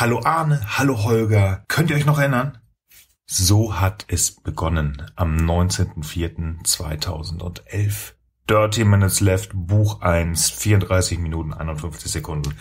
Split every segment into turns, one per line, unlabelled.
Hallo Arne, hallo Holger. Könnt ihr euch noch erinnern? So hat es begonnen am 19.04.2011. Dirty Minutes Left, Buch 1, 34 Minuten 51 Sekunden.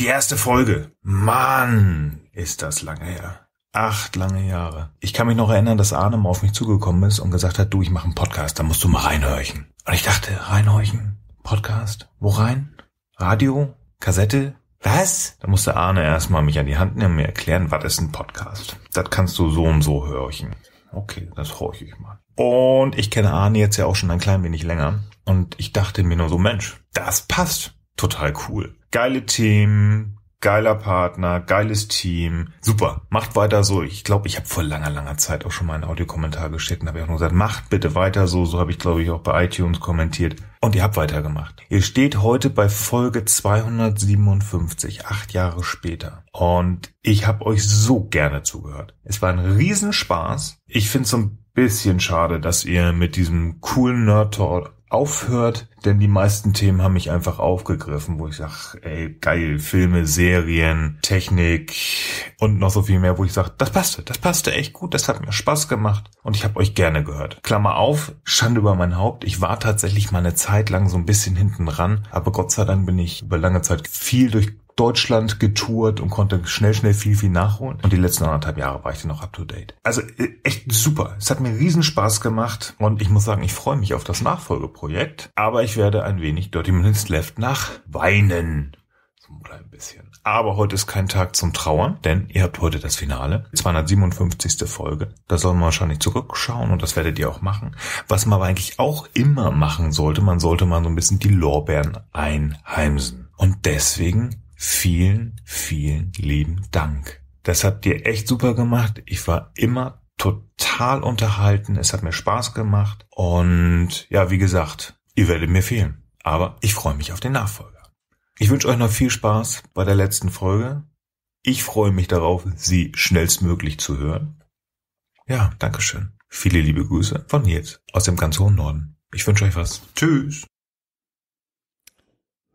Die erste Folge. Mann, ist das lange her. Acht lange Jahre. Ich kann mich noch erinnern, dass Arne mal auf mich zugekommen ist und gesagt hat, du, ich mache einen Podcast, da musst du mal reinhorchen. Und ich dachte, reinhorchen? Podcast? Wo rein? Radio? Kassette? Was? Da musste Arne erstmal mich an die Hand nehmen und mir erklären, was ist ein Podcast. Das kannst du so und so hörchen. Okay, das horche ich mal. Und ich kenne Arne jetzt ja auch schon ein klein wenig länger. Und ich dachte mir nur so, Mensch, das passt. Total cool. Geile Themen, geiler Partner, geiles Team, super, macht weiter so. Ich glaube, ich habe vor langer, langer Zeit auch schon mal einen Audiokommentar geschickt und habe auch nur gesagt, macht bitte weiter so. So habe ich, glaube ich, auch bei iTunes kommentiert. Und ihr habt weitergemacht. Ihr steht heute bei Folge 257, acht Jahre später. Und ich habe euch so gerne zugehört. Es war ein Riesenspaß. Ich finde es so ein bisschen schade, dass ihr mit diesem coolen Nerd Talk aufhört, denn die meisten Themen haben mich einfach aufgegriffen, wo ich sage, ey, geil, Filme, Serien, Technik und noch so viel mehr, wo ich sage, das passte, das passte echt gut, das hat mir Spaß gemacht und ich habe euch gerne gehört. Klammer auf, Schande über mein Haupt, ich war tatsächlich mal eine Zeit lang so ein bisschen hinten ran, aber Gott sei Dank bin ich über lange Zeit viel durch Deutschland getourt und konnte schnell, schnell viel, viel nachholen. Und die letzten anderthalb Jahre war ich dann noch up to date. Also äh, echt super. Es hat mir riesen Spaß gemacht und ich muss sagen, ich freue mich auf das Nachfolgeprojekt. Aber ich werde ein wenig Dirty Minutes Left nach weinen. So ein klein bisschen. Aber heute ist kein Tag zum Trauern, denn ihr habt heute das Finale, 257. Folge. Da soll man wahrscheinlich zurückschauen und das werdet ihr auch machen. Was man aber eigentlich auch immer machen sollte, man sollte mal so ein bisschen die Lorbeeren einheimsen. Und deswegen vielen, vielen lieben Dank. Das habt ihr echt super gemacht. Ich war immer total unterhalten. Es hat mir Spaß gemacht. Und ja, wie gesagt, ihr werdet mir fehlen. Aber ich freue mich auf den Nachfolger. Ich wünsche euch noch viel Spaß bei der letzten Folge. Ich freue mich darauf, sie schnellstmöglich zu hören. Ja, Dankeschön. Viele liebe Grüße von Nils aus dem ganz hohen Norden. Ich wünsche euch was. Tschüss.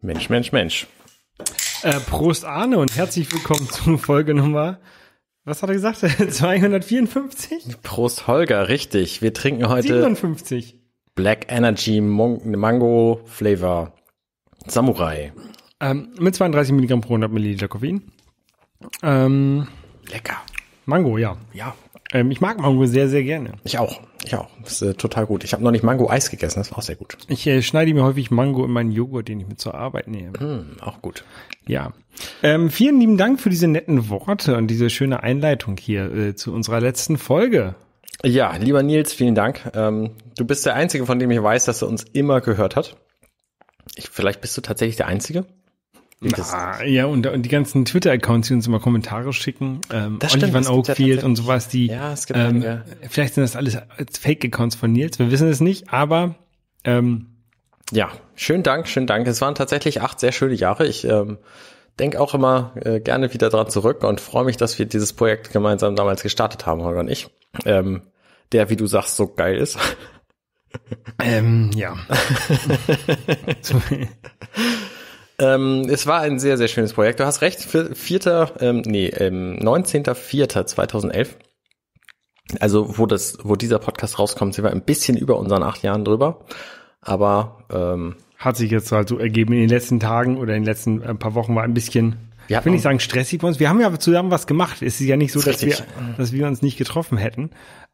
Mensch, Mensch, Mensch.
Äh, Prost Arne und herzlich willkommen zu Folge Nummer, was hat er gesagt?
254? Prost Holger, richtig. Wir trinken heute 57. Black Energy Mango Flavor Samurai.
Ähm, mit 32 Milligramm pro 100 Milliliter Koffein. Ähm, Lecker. Mango, ja. Ja.
Ähm, ich mag Mango sehr, sehr gerne. Ich auch. Ich auch. Das ist äh, total gut. Ich habe noch nicht Mango-Eis gegessen, das war auch sehr gut. Ich
äh, schneide mir häufig Mango in meinen Joghurt, den ich mit zur Arbeit nehme. Mm, auch gut. Ja. Ähm, vielen lieben Dank für diese netten Worte und diese schöne Einleitung hier
äh, zu unserer letzten Folge. Ja, lieber Nils, vielen Dank. Ähm, du bist der Einzige, von dem ich weiß, dass er uns immer gehört hat. Ich, vielleicht bist du tatsächlich der Einzige
ja, und, und die ganzen Twitter-Accounts, die uns immer Kommentare schicken, ähm, das van Oakfield und sowas, die, ja, es gibt ähm, einige. vielleicht sind das alles Fake-Accounts von Nils, wir wissen es nicht,
aber, ähm, ja, schönen Dank, schönen Dank. Es waren tatsächlich acht sehr schöne Jahre. Ich ähm, denke auch immer äh, gerne wieder dran zurück und freue mich, dass wir dieses Projekt gemeinsam damals gestartet haben, Holger und ich. Ähm, der, wie du sagst, so geil ist. Ähm, ja. Ähm, es war ein sehr, sehr schönes Projekt. Du hast recht, vierter, ähm, nee, ähm, 19.04.2011. Also, wo das, wo dieser Podcast rauskommt, sind wir ein bisschen über unseren acht Jahren drüber. Aber, ähm, Hat sich jetzt halt so ergeben in den letzten Tagen oder in den letzten
äh, paar Wochen war ein bisschen ich will nicht sagen stressig bei uns. Wir haben ja zusammen was gemacht. Es ist ja nicht so, dass wir, dass wir uns nicht getroffen hätten.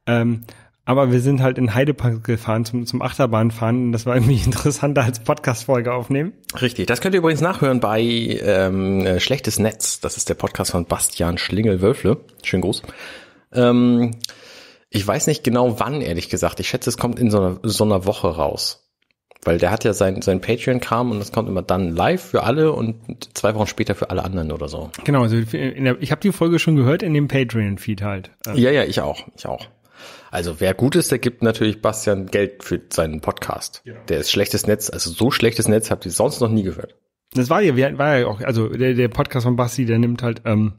Ähm, aber wir sind halt in Heidepark gefahren zum, zum Achterbahnfahren. das war irgendwie interessanter als Podcast-Folge aufnehmen.
Richtig. Das könnt ihr übrigens nachhören bei ähm, äh, Schlechtes Netz. Das ist der Podcast von Bastian Schlingel-Wölfle. Schönen Gruß. Ähm, ich weiß nicht genau wann, ehrlich gesagt. Ich schätze, es kommt in so einer, so einer Woche raus. Weil der hat ja sein, sein Patreon-Kram und das kommt immer dann live für alle und zwei Wochen später für alle anderen oder so.
Genau, also der, ich habe die Folge schon gehört in dem Patreon-Feed halt. Ja, ja,
ich auch. Ich auch. Also wer gut ist, der gibt natürlich Bastian Geld für seinen Podcast. Ja. Der ist schlechtes Netz, also so schlechtes Netz habt ihr sonst noch nie gehört. Das war ja,
war ja auch, also der, der Podcast von Basti, der nimmt halt ähm,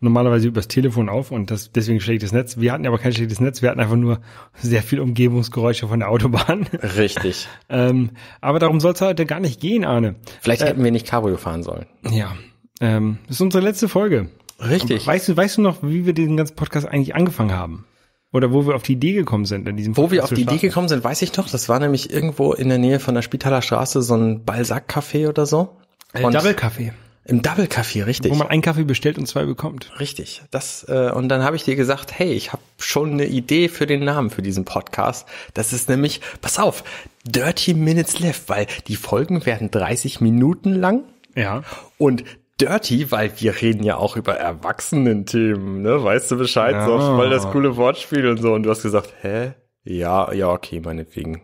normalerweise übers Telefon auf und das deswegen schlechtes Netz. Wir hatten aber kein schlechtes Netz, wir hatten einfach nur sehr viel Umgebungsgeräusche von der Autobahn. Richtig. ähm, aber darum soll es heute gar nicht gehen, Arne. Vielleicht äh, hätten
wir nicht Cabrio fahren
sollen. Ja. Ähm, das ist unsere letzte Folge. Richtig. Weißt du, weißt du noch, wie wir diesen ganzen Podcast
eigentlich angefangen haben? Oder wo wir auf die Idee gekommen sind in diesem Wo wir auf die Idee gekommen sind, weiß ich doch. Das war nämlich irgendwo in der Nähe von der Spitaler Straße so ein balsack café oder so.
Ein äh, Double-Café.
Im Double Café, richtig. Wo man einen Kaffee bestellt und zwei bekommt. Richtig. Das äh, und dann habe ich dir gesagt, hey, ich habe schon eine Idee für den Namen für diesen Podcast. Das ist nämlich, pass auf, Dirty Minutes Left, weil die Folgen werden 30 Minuten lang. Ja. Und dirty, weil wir reden ja auch über Erwachsenen-Themen, ne? Weißt du Bescheid? Ja. So, voll das coole Wortspiel und so. Und du hast gesagt, hä? Ja, ja, okay, meinetwegen.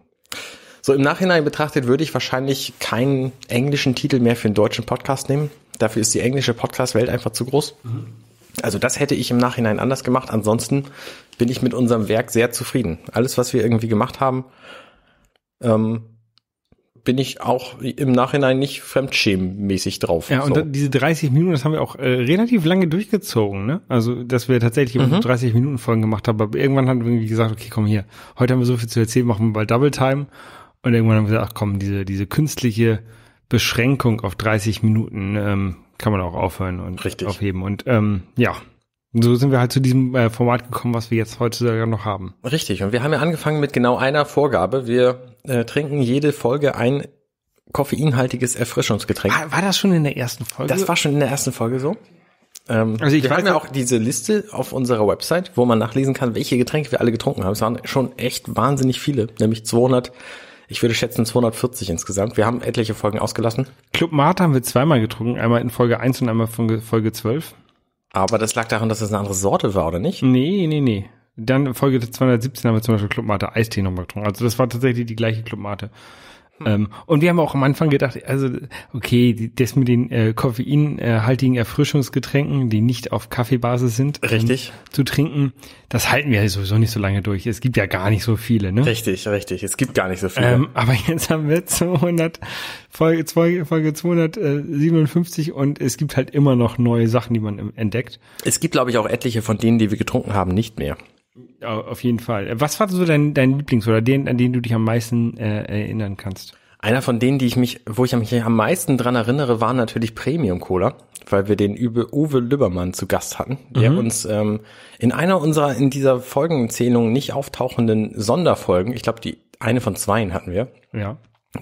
So, im Nachhinein betrachtet würde ich wahrscheinlich keinen englischen Titel mehr für einen deutschen Podcast nehmen. Dafür ist die englische Podcast-Welt einfach zu groß. Mhm. Also das hätte ich im Nachhinein anders gemacht. Ansonsten bin ich mit unserem Werk sehr zufrieden. Alles, was wir irgendwie gemacht haben, ähm, bin ich auch im Nachhinein nicht fremdschämenmäßig drauf. Ja, und so.
diese 30 Minuten, das haben wir auch äh, relativ lange durchgezogen, ne? Also, dass wir tatsächlich mhm. 30 Minuten Folgen gemacht haben, aber irgendwann haben wir gesagt, okay, komm hier, heute haben wir so viel zu erzählen, machen wir bald Double Time. Und irgendwann haben wir gesagt, ach komm, diese, diese künstliche Beschränkung auf 30 Minuten ähm, kann man auch aufhören und Richtig. aufheben. Und ähm, ja, so sind wir halt zu diesem äh,
Format gekommen, was wir jetzt heute noch haben. Richtig. Und wir haben ja angefangen mit genau einer Vorgabe. Wir äh, trinken jede Folge ein koffeinhaltiges Erfrischungsgetränk. War,
war das schon in der ersten
Folge? Das war schon in der ersten Folge so. Ähm, also ich wir haben ja auch diese Liste auf unserer Website, wo man nachlesen kann, welche Getränke wir alle getrunken haben. Es waren schon echt wahnsinnig viele, nämlich 200, ich würde schätzen 240 insgesamt. Wir haben etliche Folgen ausgelassen. Club Mate haben wir zweimal getrunken,
einmal in Folge 1 und einmal von Folge 12.
Aber das lag daran, dass das eine
andere Sorte war, oder nicht? Nee, nee, nee. Dann Folge 217 haben wir zum Beispiel Clubmate Eistee nochmal getrunken. Also das war tatsächlich die gleiche Clubmate. Hm. Ähm, und wir haben auch am Anfang gedacht, also okay, das mit den äh, koffeinhaltigen Erfrischungsgetränken, die nicht auf Kaffeebasis sind, ähm, richtig. zu trinken, das halten wir sowieso nicht so lange durch. Es gibt ja gar nicht so viele, ne?
Richtig, richtig. Es gibt gar nicht so
viele. Ähm, aber jetzt haben wir 200 Folge, Folge 257 äh, und es gibt halt immer noch neue Sachen, die man entdeckt.
Es gibt, glaube ich, auch etliche von denen, die wir getrunken haben, nicht mehr.
Ja, auf jeden Fall. Was war so dein, dein Lieblings oder den, an den du dich am meisten
äh, erinnern kannst? Einer von denen, die ich mich, wo ich mich am meisten dran erinnere, war natürlich Premium Cola, weil wir den Übe Uwe Lübbermann zu Gast hatten, der mhm. uns ähm, in einer unserer in dieser Folgenzählung nicht auftauchenden Sonderfolgen, ich glaube die eine von zweien hatten wir, ja.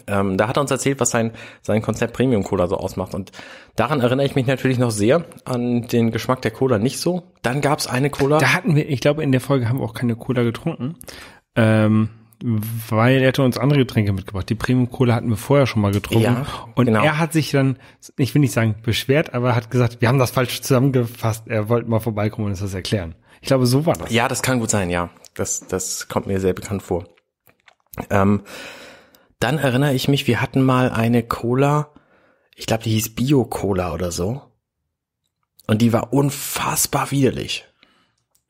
Ähm, da hat er uns erzählt, was sein, sein Konzept Premium Cola so ausmacht. Und daran erinnere ich mich natürlich noch sehr an den Geschmack der Cola nicht so. Dann gab es eine Cola. Da hatten
wir, ich glaube, in der Folge haben wir auch keine Cola getrunken. Ähm, weil er hatte uns andere Getränke mitgebracht. Die Premium Cola hatten wir vorher schon mal getrunken. Ja, und genau. er hat sich dann, ich will nicht sagen beschwert, aber hat gesagt, wir haben das falsch zusammengefasst. Er wollte mal vorbeikommen und uns das erklären. Ich glaube,
so war das. Ja, das kann gut sein, ja. Das, das kommt mir sehr bekannt vor. Ähm, dann erinnere ich mich, wir hatten mal eine Cola, ich glaube, die hieß Bio-Cola oder so. Und die war unfassbar widerlich.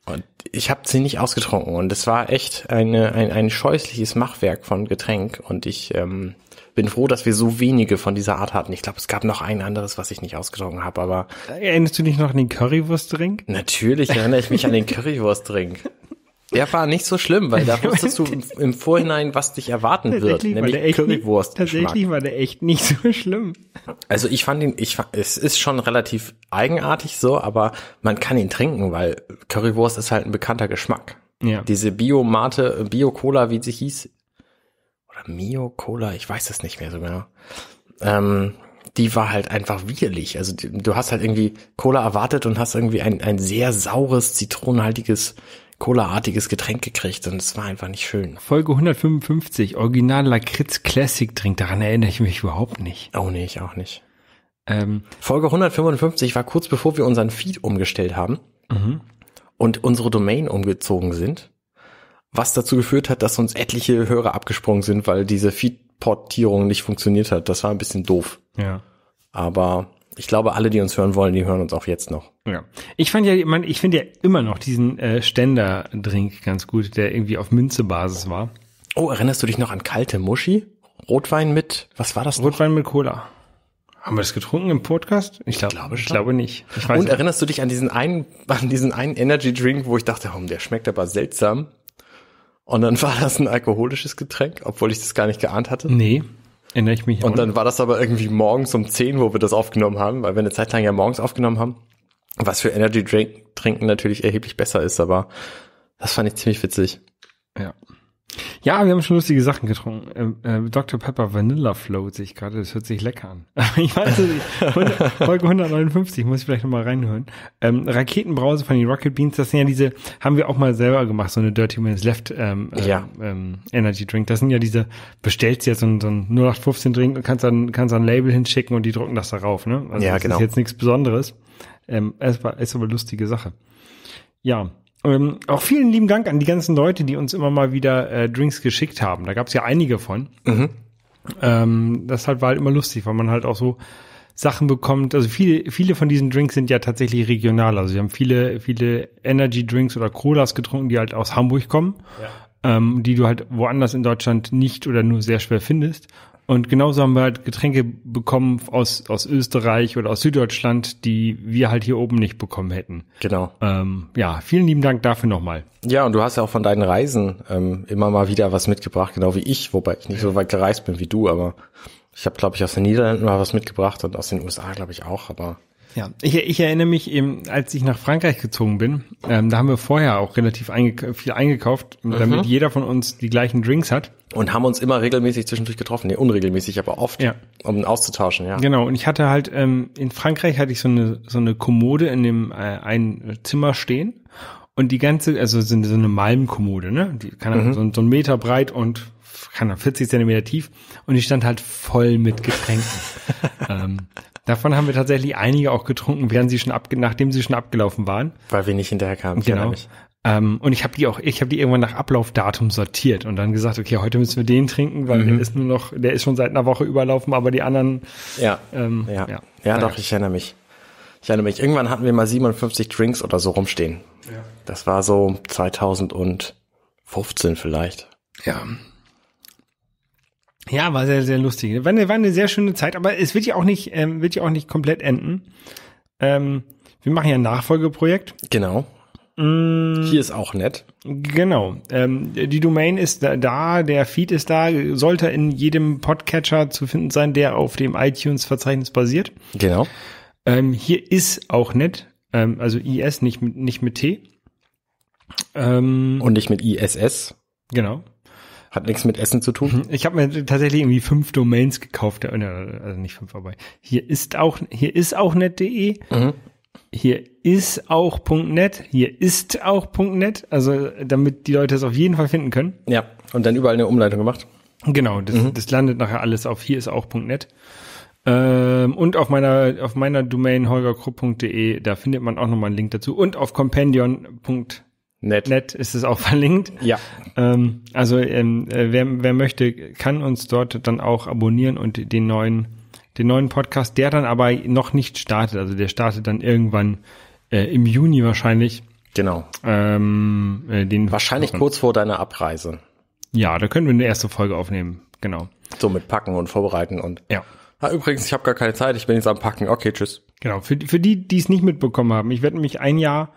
Und ich habe sie nicht ausgetrunken. Und es war echt eine, ein, ein scheußliches Machwerk von Getränk. Und ich ähm, bin froh, dass wir so wenige von dieser Art hatten. Ich glaube, es gab noch ein anderes, was ich nicht ausgetrunken habe, aber.
Erinnerst du dich noch an den Currywurst-Drink?
Natürlich erinnere ich mich an den Currywurst-Drink. Der war nicht so schlimm, weil da wusstest du im, Vorhinein, was dich erwarten wird, nämlich war echt Currywurst. Nicht, tatsächlich
war der echt nicht so schlimm.
Also ich fand ihn, ich fand, es ist schon relativ eigenartig so, aber man kann ihn trinken, weil Currywurst ist halt ein bekannter Geschmack. Ja. Diese Biomate, Bio-Cola, wie sie hieß, oder Mio-Cola, ich weiß es nicht mehr so genau. Ähm, die war halt einfach widerlich. Also du hast halt irgendwie Cola erwartet und hast irgendwie ein, ein sehr saures, zitronenhaltiges Cola-artiges Getränk gekriegt und es war einfach nicht schön.
Folge 155, Original
Lakritz Classic Drink, daran erinnere ich mich überhaupt nicht. Oh nee, ich auch nicht. Ähm, Folge 155 war kurz bevor wir unseren Feed umgestellt haben mhm. und unsere Domain umgezogen sind, was dazu geführt hat, dass uns etliche Hörer abgesprungen sind, weil diese Feed-Portierung nicht funktioniert hat. Das war ein bisschen doof. Ja. Aber ich glaube, alle, die uns hören wollen, die hören uns auch jetzt noch.
Ja. Ich fand ja, ich, mein, ich finde ja immer noch diesen äh, Ständer-Drink ganz gut, der irgendwie auf Münzebasis war. Oh, erinnerst du dich noch an kalte
Muschi? Rotwein mit, was war das? Rotwein noch? mit Cola. Haben wir das getrunken im Podcast? Ich, glaub, ich glaube, ich glaube nicht. Ich Und nicht. erinnerst du dich an diesen einen, an diesen einen Energy Drink, wo ich dachte, oh, der schmeckt aber seltsam? Und dann war das ein alkoholisches Getränk, obwohl ich das gar nicht geahnt hatte? Nee. Erinnere ich mich. Und dann war das aber irgendwie morgens um 10, wo wir das aufgenommen haben, weil wir eine Zeit lang ja morgens aufgenommen haben. Was für Energy Drink trinken natürlich erheblich besser ist, aber das fand ich ziemlich witzig.
Ja. Ja, wir haben schon lustige Sachen getrunken. Ähm, äh, Dr. Pepper Vanilla Float sehe ich gerade, das hört sich lecker an. ich weiß nicht. 100, Folge 159, muss ich vielleicht nochmal reinhören. Ähm, Raketenbrause von den Rocket Beans, das sind ja diese, haben wir auch mal selber gemacht, so eine Dirty Minutes Left ähm, ähm ja. ähm, Energy Drink. Das sind ja diese, bestellst jetzt so einen, so einen 0815 Drink und kannst dann, kannst dann ein Label hinschicken und die drucken das darauf, ne? Also ja, das genau. ist jetzt nichts Besonderes. Ähm, es war, ist aber lustige Sache. Ja, ähm, auch vielen lieben Dank an die ganzen Leute, die uns immer mal wieder äh, Drinks geschickt haben. Da gab es ja einige von. Mhm. Ähm, das halt war halt immer lustig, weil man halt auch so Sachen bekommt. Also viele, viele von diesen Drinks sind ja tatsächlich regional. Also wir haben viele, viele Energy Drinks oder Colas getrunken, die halt aus Hamburg kommen ähm, die du halt woanders in Deutschland nicht oder nur sehr schwer findest. Und genauso haben wir halt Getränke bekommen aus, aus Österreich oder aus Süddeutschland, die wir halt hier oben nicht bekommen hätten. Genau. Ähm, ja, vielen lieben Dank dafür nochmal.
Ja, und du hast ja auch von deinen Reisen ähm, immer mal wieder was mitgebracht, genau wie ich, wobei ich nicht so weit gereist bin wie du, aber ich habe, glaube ich, aus den Niederlanden mal was mitgebracht und aus den USA, glaube ich, auch, aber
ja, ich, ich erinnere mich eben, als ich nach Frankreich gezogen bin, ähm, da haben wir vorher auch relativ eingek viel eingekauft, damit mhm.
jeder von uns die gleichen Drinks hat. Und haben uns immer regelmäßig zwischendurch getroffen, nee, unregelmäßig, aber oft, ja. um auszutauschen, ja. Genau,
und ich hatte halt, ähm, in Frankreich hatte ich so eine, so eine Kommode in dem äh, ein Zimmer stehen und die ganze, also so eine Malmkommode, ne? Die kann mhm. so, so einen Meter breit und keine 40 Zentimeter tief und die stand halt voll mit Getränken. ähm, davon haben wir tatsächlich einige auch getrunken, während sie schon ab, nachdem sie schon abgelaufen waren. Weil wir nicht hinterher kamen. Genau. Ich ähm, und ich habe die auch, ich habe die irgendwann nach Ablaufdatum sortiert und dann gesagt, okay, heute müssen wir den trinken, weil mhm. der ist nur noch, der ist schon seit einer Woche überlaufen, aber die anderen. Ja. Ähm,
ja. ja. Ja, doch, ich erinnere mich. Ich erinnere mich, irgendwann hatten wir mal 57 Drinks oder so rumstehen. Ja. Das war so 2015 vielleicht. Ja,
ja, war sehr, sehr lustig. War eine, war eine sehr schöne Zeit, aber es wird ja auch nicht, ähm, wird ja auch nicht komplett enden. Ähm, wir machen ja ein Nachfolgeprojekt. Genau. Mm, Hier ist auch nett. Genau. Ähm, die Domain ist da, da, der Feed ist da, sollte in jedem Podcatcher zu finden sein, der auf dem iTunes-Verzeichnis basiert. Genau. Ähm, hier ist auch nett, ähm, also IS, nicht mit, nicht mit T.
Ähm, Und nicht mit ISS. Genau. Hat nichts mit Essen zu tun. Mhm.
Ich habe mir tatsächlich irgendwie fünf Domains gekauft. Äh, ne, also nicht fünf, aber hier ist auch, hier ist auch net.de. Mhm. Hier ist auch .net, hier ist auch .net, also damit die Leute es auf jeden Fall finden können. Ja, und dann überall eine Umleitung gemacht. Genau, das, mhm. das landet nachher alles auf hier ist auch .net. Ähm, und auf meiner, auf meiner Domain holgerkrupp.de, da findet man auch nochmal einen Link dazu. Und auf compendion.net Nett. Nett ist es auch verlinkt. Ja. Ähm, also ähm, äh, wer, wer möchte, kann uns dort dann auch abonnieren und den neuen, den neuen Podcast, der dann aber noch nicht startet. Also der startet dann irgendwann äh, im Juni wahrscheinlich. Genau. Ähm, äh, den wahrscheinlich kurz
vor deiner Abreise.
Ja, da können wir eine erste Folge aufnehmen.
Genau. So mit Packen und Vorbereiten und. Ja. Ah, übrigens, ich habe gar keine Zeit, ich bin jetzt am Packen. Okay, tschüss.
Genau, für, für die, die es nicht mitbekommen haben, ich werde mich ein Jahr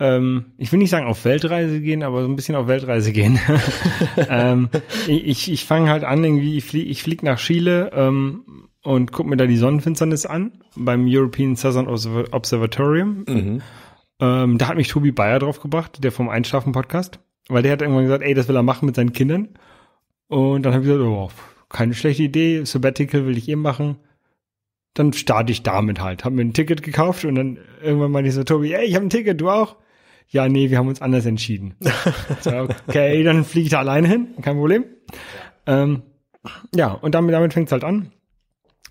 ähm, ich will nicht sagen auf Weltreise gehen, aber so ein bisschen auf Weltreise gehen. ähm, ich ich fange halt an, irgendwie, ich fliege ich flieg nach Chile ähm, und gucke mir da die Sonnenfinsternis an beim European Southern Observatorium. Mhm. Ähm, da hat mich Tobi Bayer draufgebracht, der vom Einschlafen-Podcast, weil der hat irgendwann gesagt, ey, das will er machen mit seinen Kindern. Und dann habe ich gesagt, oh, keine schlechte Idee, Sabbatical will ich eben eh machen dann starte ich damit halt. Hab mir ein Ticket gekauft und dann irgendwann meinte ich so, Tobi, ey, ich habe ein Ticket, du auch? ja, nee, wir haben uns anders entschieden. okay, dann fliege ich da alleine hin, kein Problem. Ähm, ja, und damit, damit fängt es halt an.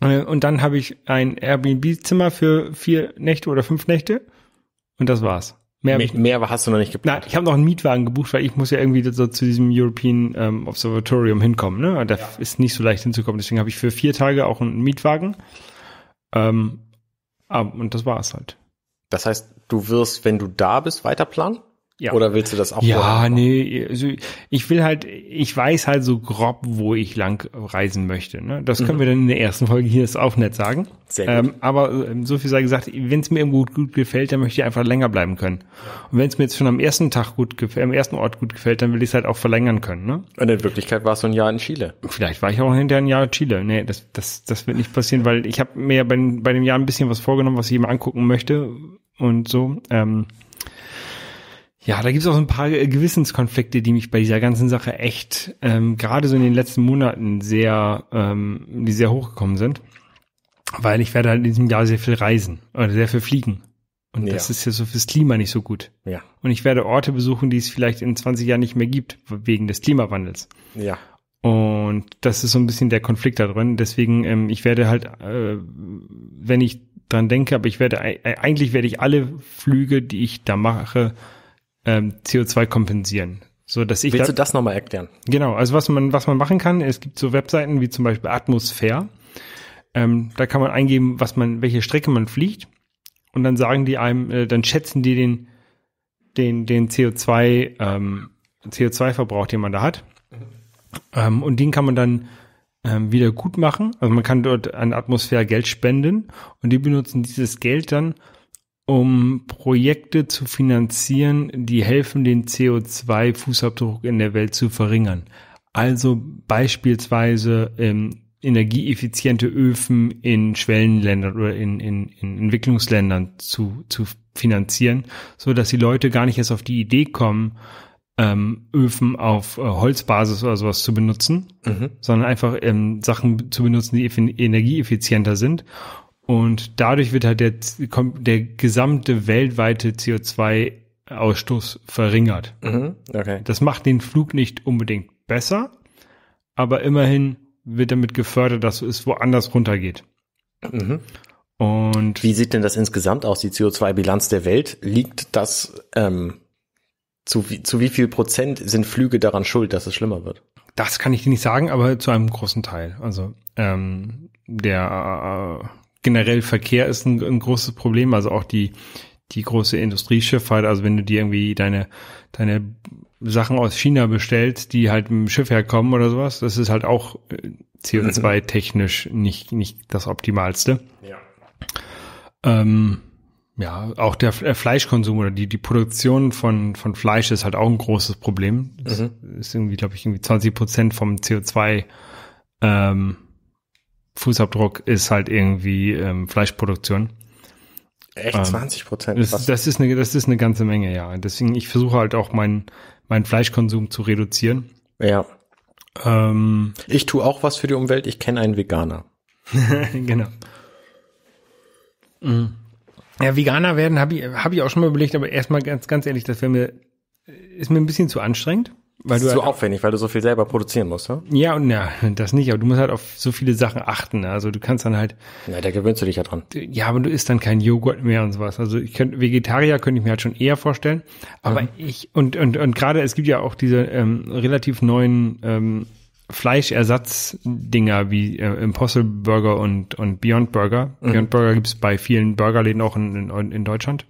Äh, und dann habe ich ein Airbnb-Zimmer für vier Nächte oder fünf Nächte und das war's. Mehr, mehr, mehr hast du noch nicht geplant. Nein, ich habe noch einen Mietwagen gebucht, weil ich muss ja irgendwie so zu diesem European ähm, Observatorium hinkommen. Ne? Da ja. ist nicht so leicht hinzukommen. Deswegen habe ich für vier Tage auch einen Mietwagen. Ähm, und das war's halt.
Das heißt, du wirst, wenn du da bist, weiter planen? Ja. Oder willst du das auch? Ja,
nee, also ich will halt, ich weiß halt so grob, wo ich lang reisen möchte. Ne? Das können mhm. wir dann in der ersten Folge hier ist auch nett sagen. Sehr gut. Ähm, aber ähm, so viel sei gesagt, wenn es mir irgendwo gut, gut, gefällt, dann möchte ich einfach länger bleiben können. Und wenn es mir jetzt schon am ersten Tag gut gefällt, am ersten Ort gut gefällt, dann will ich es halt auch verlängern können. Ne?
Und in Wirklichkeit warst so ein Jahr in Chile. Vielleicht
war ich auch hinterher ein Jahr in Chile. Nee, das, das, das wird nicht passieren, weil ich habe mir ja bei, bei dem Jahr ein bisschen was vorgenommen, was ich mir angucken möchte und so. Ähm, ja, da gibt's auch so ein paar äh, Gewissenskonflikte, die mich bei dieser ganzen Sache echt ähm, gerade so in den letzten Monaten sehr, ähm, die sehr hochgekommen sind, weil ich werde halt in diesem Jahr sehr viel reisen oder sehr viel fliegen. Und ja. das ist ja so fürs Klima nicht so gut. Ja. Und ich werde Orte besuchen, die es vielleicht in 20 Jahren nicht mehr gibt, wegen des Klimawandels. Ja. Und das ist so ein bisschen der Konflikt da drin. Deswegen, ähm, ich werde halt, äh, wenn ich dran denke, aber ich werde eigentlich werde ich alle Flüge, die ich da mache, ähm, CO2 kompensieren.
So, dass ich Willst da, du das nochmal erklären?
Genau, also was man, was man machen kann, es gibt so Webseiten wie zum Beispiel Atmosphäre. Ähm, da kann man eingeben, was man, welche Strecke man fliegt. Und dann sagen die einem, äh, dann schätzen die den, den, den CO2, ähm, CO2-Verbrauch, den man da hat. Mhm. Ähm, und den kann man dann ähm, wieder gut machen. Also man kann dort an Atmosphäre Geld spenden und die benutzen dieses Geld dann, um Projekte zu finanzieren, die helfen, den CO2-Fußabdruck in der Welt zu verringern. Also beispielsweise ähm, energieeffiziente Öfen in Schwellenländern oder in, in, in Entwicklungsländern zu, zu finanzieren, so dass die Leute gar nicht erst auf die Idee kommen, ähm, Öfen auf äh, Holzbasis oder sowas zu benutzen, mhm. sondern einfach ähm, Sachen zu benutzen, die energieeffizienter sind. Und dadurch wird halt der, der gesamte weltweite CO2-Ausstoß verringert. Mhm. Okay. Das macht den Flug nicht unbedingt besser, aber immerhin wird damit gefördert, dass es woanders runtergeht.
Mhm. Und wie sieht denn das insgesamt aus, die CO2-Bilanz der Welt? Liegt das ähm zu wie, zu wie viel Prozent sind Flüge daran schuld, dass es schlimmer wird? Das kann ich dir nicht sagen, aber zu einem
großen Teil. Also ähm, der äh, generell Verkehr ist ein, ein großes Problem. Also auch die die große Industrieschifffahrt. Also wenn du dir irgendwie deine deine Sachen aus China bestellst, die halt im Schiff herkommen oder sowas, das ist halt auch äh, CO2 technisch nicht nicht das optimalste. Ja. Ähm, ja, auch der äh, Fleischkonsum oder die, die Produktion von, von Fleisch ist halt auch ein großes Problem. Das mhm. ist irgendwie, glaube ich, irgendwie 20 Prozent vom CO2 ähm, Fußabdruck ist halt irgendwie ähm, Fleischproduktion.
Echt 20 ähm, Prozent? Das, das,
ist eine, das ist eine ganze Menge, ja. Deswegen, ich versuche halt auch meinen meinen Fleischkonsum zu reduzieren. Ja. Ähm,
ich tue auch was für die Umwelt. Ich kenne einen Veganer. genau. Mhm.
Ja, Veganer werden habe ich, hab ich auch schon mal überlegt, aber erstmal ganz, ganz ehrlich, das wäre mir, ist mir ein bisschen zu anstrengend.
Weil das ist du so halt aufwendig, weil du so viel selber produzieren musst, ne?
Ja, und ja, das nicht, aber du musst halt auf so viele Sachen achten. Ne? Also du kannst dann halt.
Ja, da gewöhnst du dich ja dran.
Ja, aber du isst dann kein Joghurt mehr und sowas. Also ich könnte, Vegetarier könnte ich mir halt schon eher vorstellen. Aber mhm. ich, und, und, und gerade es gibt ja auch diese ähm, relativ neuen ähm, Fleischersatzdinger wie äh, Impossible Burger und, und Beyond Burger. Mhm. Beyond Burger gibt's bei vielen Burgerläden auch in, in, in Deutschland.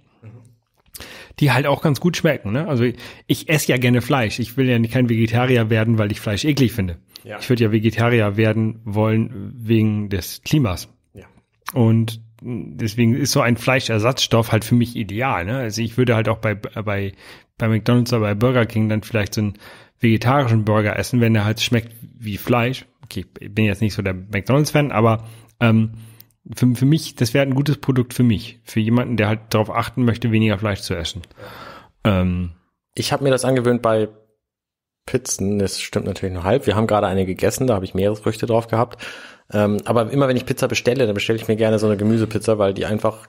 Die halt auch ganz gut schmecken. Ne? Also ich, ich esse ja gerne Fleisch. Ich will ja nicht kein Vegetarier werden, weil ich Fleisch eklig finde. Ja. Ich würde ja Vegetarier werden wollen wegen des Klimas. Ja. Und deswegen ist so ein Fleischersatzstoff halt für mich ideal. Ne? Also ich würde halt auch bei, bei, bei McDonalds oder bei Burger King dann vielleicht so einen vegetarischen Burger essen, wenn er halt schmeckt wie Fleisch. Okay, ich bin jetzt nicht so der McDonalds-Fan, aber ähm, für, für mich, das wäre ein gutes Produkt für mich. Für jemanden, der halt darauf achten möchte, weniger Fleisch zu essen. Ähm,
ich habe mir das angewöhnt bei Pizzen. Das stimmt natürlich nur halb. Wir haben gerade eine gegessen, da habe ich Meeresfrüchte drauf gehabt. Ähm, aber immer wenn ich Pizza bestelle, dann bestelle ich mir gerne so eine Gemüsepizza, weil die einfach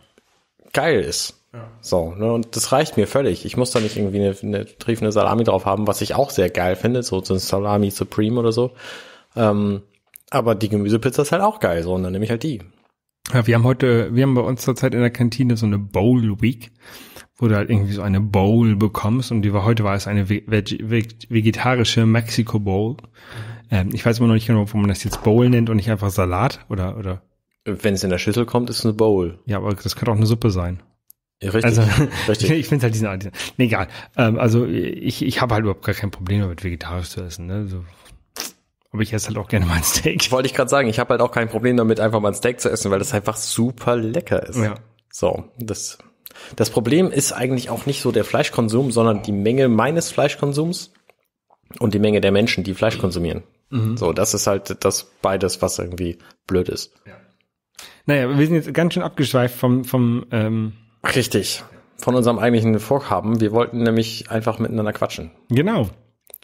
geil ist. Ja. So, ne, und das reicht mir völlig. Ich muss da nicht irgendwie eine, eine triefende Salami drauf haben, was ich auch sehr geil finde, so, so ein Salami Supreme oder so. Ähm, aber die Gemüsepizza ist halt auch geil, so, und dann nehme ich halt die.
Ja, wir haben heute, wir haben bei uns zurzeit in der Kantine so eine Bowl Week, wo du halt irgendwie so eine Bowl bekommst und die war heute war es eine veg veg vegetarische Mexiko Bowl. Ähm, ich weiß immer noch nicht genau, warum man das jetzt Bowl nennt und nicht einfach Salat oder oder
wenn es in der Schüssel kommt, ist es eine Bowl. Ja, aber das
könnte auch eine Suppe sein. Ja, richtig. Also, richtig. ich finde halt diesen, diesen nee, egal. Ähm, also ich, ich habe halt überhaupt gar kein Problem damit, vegetarisch zu essen. Ne? So. Aber ich esse halt auch gerne mal ein
Steak. Wollte ich gerade sagen, ich habe halt auch kein Problem damit, einfach mal ein Steak zu essen, weil das einfach super lecker ist. Ja. So, das, das Problem ist eigentlich auch nicht so der Fleischkonsum, sondern die Menge meines Fleischkonsums und die Menge der Menschen, die Fleisch konsumieren. Mhm. So, das ist halt das beides, was irgendwie blöd ist. Ja. Naja, wir sind jetzt ganz schön abgeschweift vom, vom ähm Richtig, von unserem eigentlichen Vorhaben. Wir wollten nämlich einfach miteinander quatschen. Genau.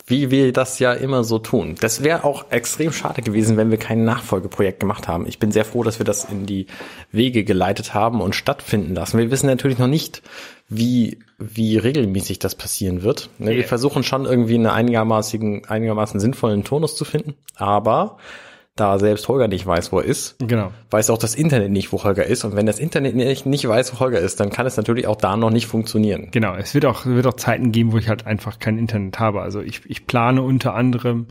Wie wir das ja immer so tun. Das wäre auch extrem schade gewesen, wenn wir kein Nachfolgeprojekt gemacht haben. Ich bin sehr froh, dass wir das in die Wege geleitet haben und stattfinden lassen. Wir wissen natürlich noch nicht, wie, wie regelmäßig das passieren wird. Ne, wir versuchen schon irgendwie einen einigermaßen, einigermaßen sinnvollen Tonus zu finden, aber da selbst Holger nicht weiß, wo er ist, genau. weiß auch das Internet nicht, wo Holger ist. Und wenn das Internet nicht, nicht weiß, wo Holger ist, dann kann es natürlich auch da noch nicht funktionieren. Genau, es wird auch, wird auch Zeiten geben, wo ich halt
einfach kein Internet habe. Also ich, ich plane unter anderem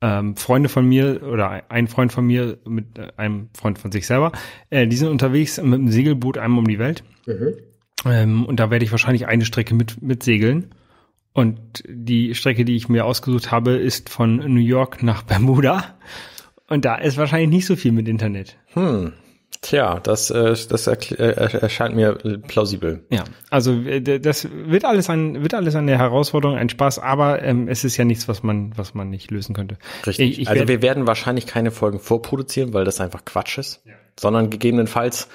ähm, Freunde von mir oder ein Freund von mir mit äh, einem Freund von sich selber, äh, die sind unterwegs mit einem Segelboot einmal um die Welt. Mhm. Ähm, und da werde ich wahrscheinlich eine Strecke mit, mit segeln. Und die Strecke, die ich mir ausgesucht habe, ist von New York nach Bermuda. Und da ist wahrscheinlich nicht so viel mit Internet. Hm.
Tja, das, äh, das äh, erscheint mir äh, plausibel. Ja,
also das wird alles ein, wird alles eine Herausforderung ein Spaß, aber ähm, es ist ja nichts, was man was man nicht lösen könnte.
Richtig. Ich, ich also wir werden wahrscheinlich keine Folgen vorproduzieren, weil das einfach Quatsch ist, ja. sondern gegebenenfalls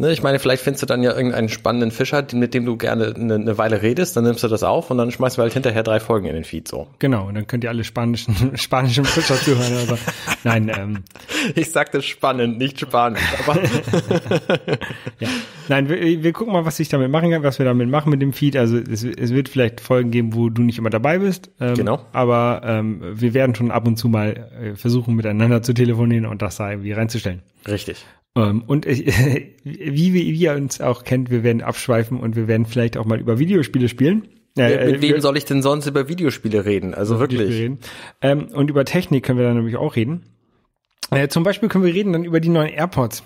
Ne, ich meine, vielleicht findest du dann ja irgendeinen spannenden Fischer, mit dem du gerne eine, eine Weile redest, dann nimmst du das auf und dann schmeißt du halt hinterher drei Folgen in den Feed so.
Genau, und dann könnt ihr alle spanischen, spanischen Fischer zuhören. Aber nein, ähm,
ich sagte spannend, nicht spanisch. Aber ja.
Nein, wir, wir, gucken mal, was ich damit machen kann, was wir damit machen mit dem Feed. Also es, es wird vielleicht Folgen geben, wo du nicht immer dabei bist. Ähm, genau. Aber ähm, wir werden schon ab und zu mal äh, versuchen, miteinander zu telefonieren und das da irgendwie reinzustellen. Richtig. Ähm, und äh, wie, wie ihr uns auch kennt, wir werden abschweifen und wir werden vielleicht auch mal über Videospiele spielen. Äh, mit äh, wem soll
ich denn sonst über Videospiele reden? Also wirklich. Reden.
Ähm, und über Technik können wir dann nämlich auch reden. Äh, zum Beispiel können wir reden dann über die neuen AirPods.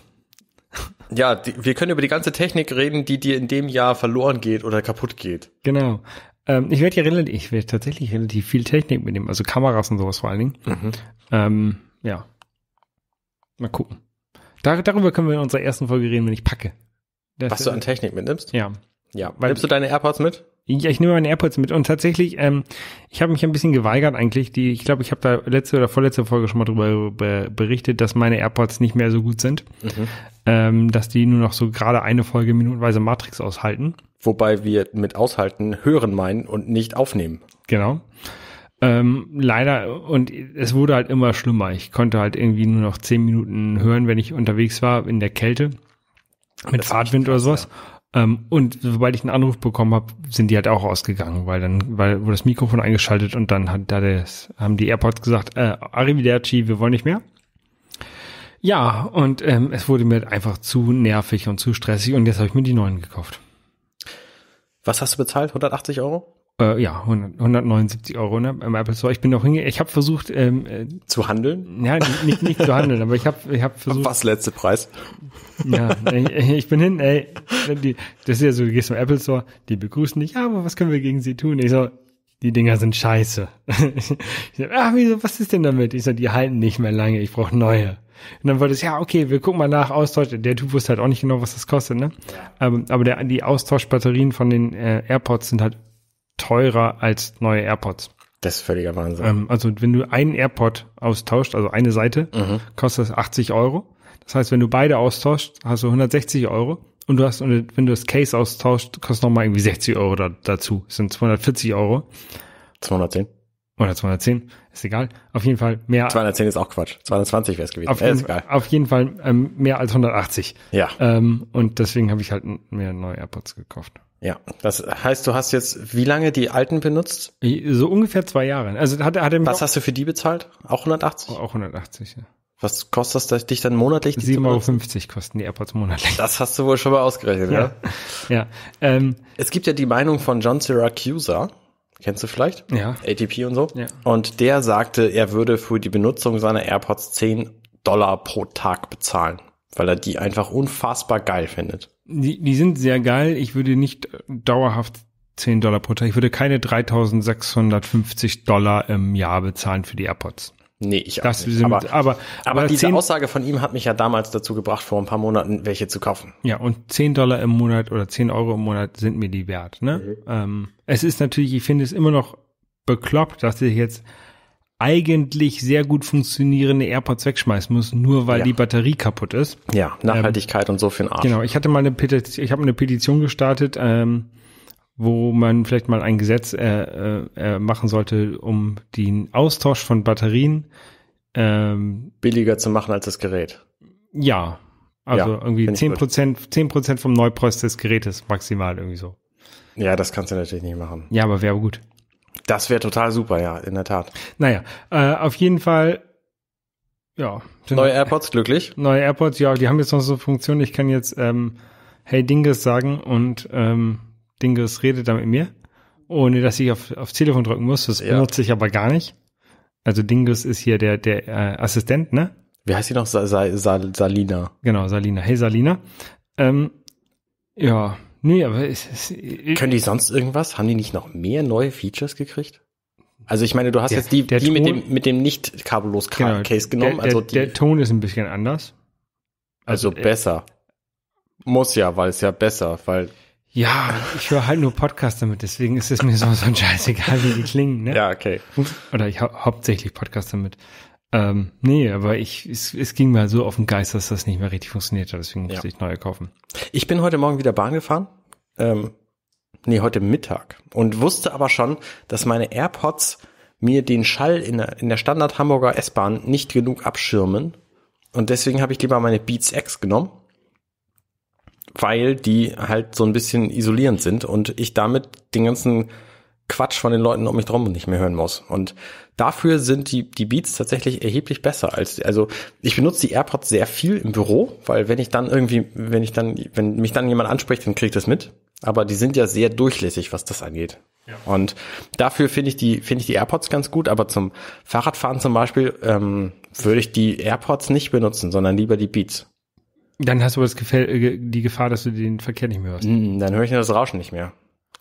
Ja, die, wir können über die ganze Technik reden, die dir in dem Jahr verloren geht oder kaputt geht.
Genau. Ähm, ich werde ja ich werde tatsächlich relativ viel Technik mitnehmen, also Kameras und sowas vor allen Dingen. Mhm. Ähm, ja. Mal gucken. Dar darüber können wir in unserer ersten Folge reden, wenn ich packe.
Das Was du an Technik mitnimmst? Ja. Ja. Weil Nimmst du deine AirPods mit?
Ja, ich nehme meine AirPods mit und tatsächlich, ähm, ich habe mich ein bisschen geweigert eigentlich. Die, ich glaube, ich habe da letzte oder vorletzte Folge schon mal darüber be berichtet, dass meine AirPods nicht mehr so gut sind, mhm. ähm, dass die nur noch so gerade
eine Folge minutenweise Matrix aushalten. Wobei wir mit aushalten hören meinen und nicht aufnehmen.
Genau. Ähm, leider, und es wurde halt immer schlimmer. Ich konnte halt irgendwie nur noch zehn Minuten hören, wenn ich unterwegs war in der Kälte mit das Fahrtwind oder sowas. Ja. Ähm, und sobald ich einen Anruf bekommen habe, sind die halt auch ausgegangen, weil dann, weil wurde das Mikrofon eingeschaltet und dann hat da das, haben die AirPods gesagt, äh, Arrivederci, wir wollen nicht mehr. Ja, und ähm, es wurde mir halt einfach zu nervig und zu stressig und jetzt habe ich mir die neuen gekauft.
Was hast du bezahlt? 180 Euro?
Äh, ja, 100, 179 Euro ne, im Apple Store. Ich bin noch hingegangen. Ich habe versucht ähm, äh, zu handeln. Ja, nicht, nicht zu handeln, aber ich habe ich hab versucht. Was
letzte Preis?
Ja, ich, ich bin hin. Ey, die, das ist ja so, du gehst zum Apple Store, die begrüßen dich. Ja, aber was können wir gegen sie tun? Ich so, die Dinger sind scheiße. ich so, ah, wieso? Was ist denn damit? Ich so, die halten nicht mehr lange. Ich brauche neue. Und dann wollte es, ja, okay, wir gucken mal nach, Austausch. Der Typ wusste halt auch nicht genau, was das kostet, ne? Aber, ähm, aber der, die Austauschbatterien von den äh, AirPods sind halt teurer als neue AirPods. Das ist völliger Wahnsinn. Ähm, also wenn du einen AirPod austauscht, also eine Seite, mhm. kostet das 80 Euro. Das heißt, wenn du beide austauscht, hast du 160 Euro. Und du hast, und wenn du das Case austauscht, kostet nochmal irgendwie 60 Euro da, dazu. Das sind 240 Euro.
210. Oder 210, ist egal. Auf jeden Fall mehr. 210 ist auch Quatsch. 220 wäre es gewesen. Auf, ja, jeden,
auf jeden Fall ähm, mehr als 180. Ja. Ähm, und deswegen habe ich halt mehr neue AirPods gekauft.
Ja, das heißt, du hast jetzt wie lange die alten benutzt? So ungefähr zwei Jahre. Also hat, hat er Was hast du für die bezahlt? Auch 180? Auch 180, ja. Was kostet das dich dann monatlich? 7,50 Euro kosten die AirPods monatlich. Das hast du wohl schon mal ausgerechnet, ja? Ja. ja. Ähm, es gibt ja die Meinung von John Syracuse, kennst du vielleicht? Ja. ATP und so. Ja. Und der sagte, er würde für die Benutzung seiner AirPods 10 Dollar pro Tag bezahlen, weil er die einfach unfassbar geil findet.
Die, die sind sehr geil. Ich würde nicht äh, dauerhaft 10 Dollar pro Tag. Ich würde keine 3650 Dollar im Jahr bezahlen für die AirPods. Nee, ich auch das nicht. Sind, aber, aber, aber diese
Aussage von ihm hat mich ja damals dazu gebracht, vor ein paar Monaten welche zu kaufen.
Ja, und 10 Dollar im Monat oder 10 Euro im Monat sind mir die wert. Ne? Mhm. Ähm, es ist natürlich, ich finde es immer noch bekloppt, dass ich jetzt eigentlich sehr gut funktionierende AirPods wegschmeißen muss, nur weil ja. die Batterie kaputt ist.
Ja, ähm, Nachhaltigkeit ähm, und so für den Arsch. Genau,
ich hatte mal eine Petition, ich habe eine Petition gestartet, ähm, wo man vielleicht mal ein Gesetz äh, äh, äh, machen sollte, um den Austausch von Batterien ähm,
billiger zu machen als das Gerät.
Ja, also ja, irgendwie 10 Prozent, zehn Prozent vom Neupreis des Gerätes maximal irgendwie so.
Ja, das kannst du natürlich nicht machen.
Ja, aber wäre gut.
Das wäre total super, ja, in der Tat.
Naja, äh, auf jeden Fall,
ja. Neue AirPods, glücklich?
Neue AirPods, ja, die haben jetzt noch so Funktionen. ich kann jetzt ähm, Hey Dinges sagen und ähm, Dinges redet dann mit mir, ohne dass ich auf, aufs Telefon drücken muss. Das ja. benutze ich aber gar nicht. Also Dinges ist hier der, der äh, Assistent,
ne? Wie heißt sie noch? Sa Sa Sa Salina.
Genau, Salina. Hey Salina. Ähm,
ja, Nee, aber es ist. Äh, Können die sonst irgendwas? Haben die nicht noch mehr neue Features gekriegt? Also ich meine, du hast der, jetzt die, die Ton, mit dem, mit dem nicht kabellos genau, Case genommen. Der, also der, die, der Ton ist ein bisschen anders. Also, also äh, besser. Äh, Muss ja, weil es ja besser, weil.
Ja, ich höre halt nur Podcasts damit, deswegen ist es mir so, so ein Scheißegal, wie die klingen, ne? Ja, okay. Oder ich hau hauptsächlich Podcasts damit. Ähm, nee, aber ich, es, es ging mal halt so auf den Geist, dass das nicht mehr richtig funktioniert hat, deswegen musste ja. ich neue kaufen.
Ich bin heute Morgen wieder Bahn gefahren. Ähm, nee, heute Mittag. Und wusste aber schon, dass meine AirPods mir den Schall in der, in der Standard Hamburger S-Bahn nicht genug abschirmen. Und deswegen habe ich lieber meine Beats X genommen, weil die halt so ein bisschen isolierend sind und ich damit den ganzen Quatsch von den Leuten um mich drum nicht mehr hören muss. Und dafür sind die, die Beats tatsächlich erheblich besser als, also ich benutze die AirPods sehr viel im Büro, weil wenn ich dann irgendwie, wenn ich dann, wenn mich dann jemand anspricht, dann kriegt das mit. Aber die sind ja sehr durchlässig, was das angeht. Ja. Und dafür finde ich die, finde ich die AirPods ganz gut, aber zum Fahrradfahren zum Beispiel, ähm, würde ich die AirPods nicht benutzen, sondern lieber die Beats.
Dann hast du aber das Gefäll äh, die Gefahr, dass du den Verkehr nicht mehr hörst.
Hm, dann höre ich nur das Rauschen nicht mehr.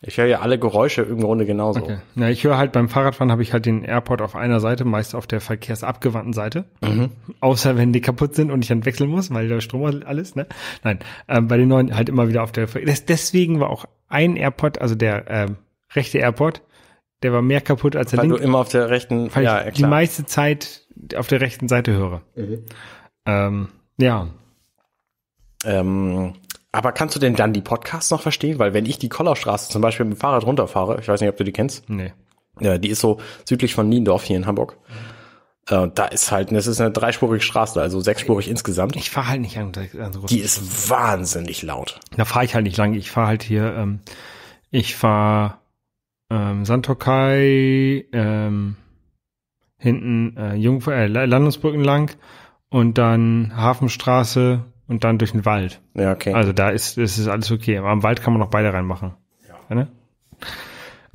Ich höre ja alle Geräusche im Grunde genauso. Okay.
Na, ich höre halt beim Fahrradfahren habe ich halt den Airport auf einer Seite, meist auf der verkehrsabgewandten Seite. Mhm. Außer wenn die kaputt sind und ich dann wechseln muss, weil der Strom alles, ne? Nein, ähm, bei den neuen halt immer wieder auf der das, Deswegen war auch ein Airport, also der ähm, rechte Airport, der war mehr kaputt als der weil linke. Weil du immer auf der rechten, weil ja, ich klar. die meiste Zeit auf der rechten Seite höre.
Mhm. Ähm, ja. Ähm, aber kannst du denn dann die Podcasts noch verstehen? Weil wenn ich die Kollerstraße zum Beispiel mit dem Fahrrad runterfahre, ich weiß nicht, ob du die kennst. Nee. Ja, die ist so südlich von Niendorf hier in Hamburg. Mhm. Äh, da ist halt, das ist eine dreispurige Straße, also sechsspurig ich, insgesamt. Ich fahre halt nicht lang. an Die ist wahnsinnig laut.
Da fahre ich halt nicht lang. Ich fahre halt hier, ähm, ich fahre ähm, Sandtokai, ähm, hinten äh, Jungfer äh, Landungsbrücken lang und dann Hafenstraße und dann durch den Wald. Ja, okay. Also da ist, ist, ist alles okay. Aber am Wald kann man noch beide reinmachen. Ja. Ne?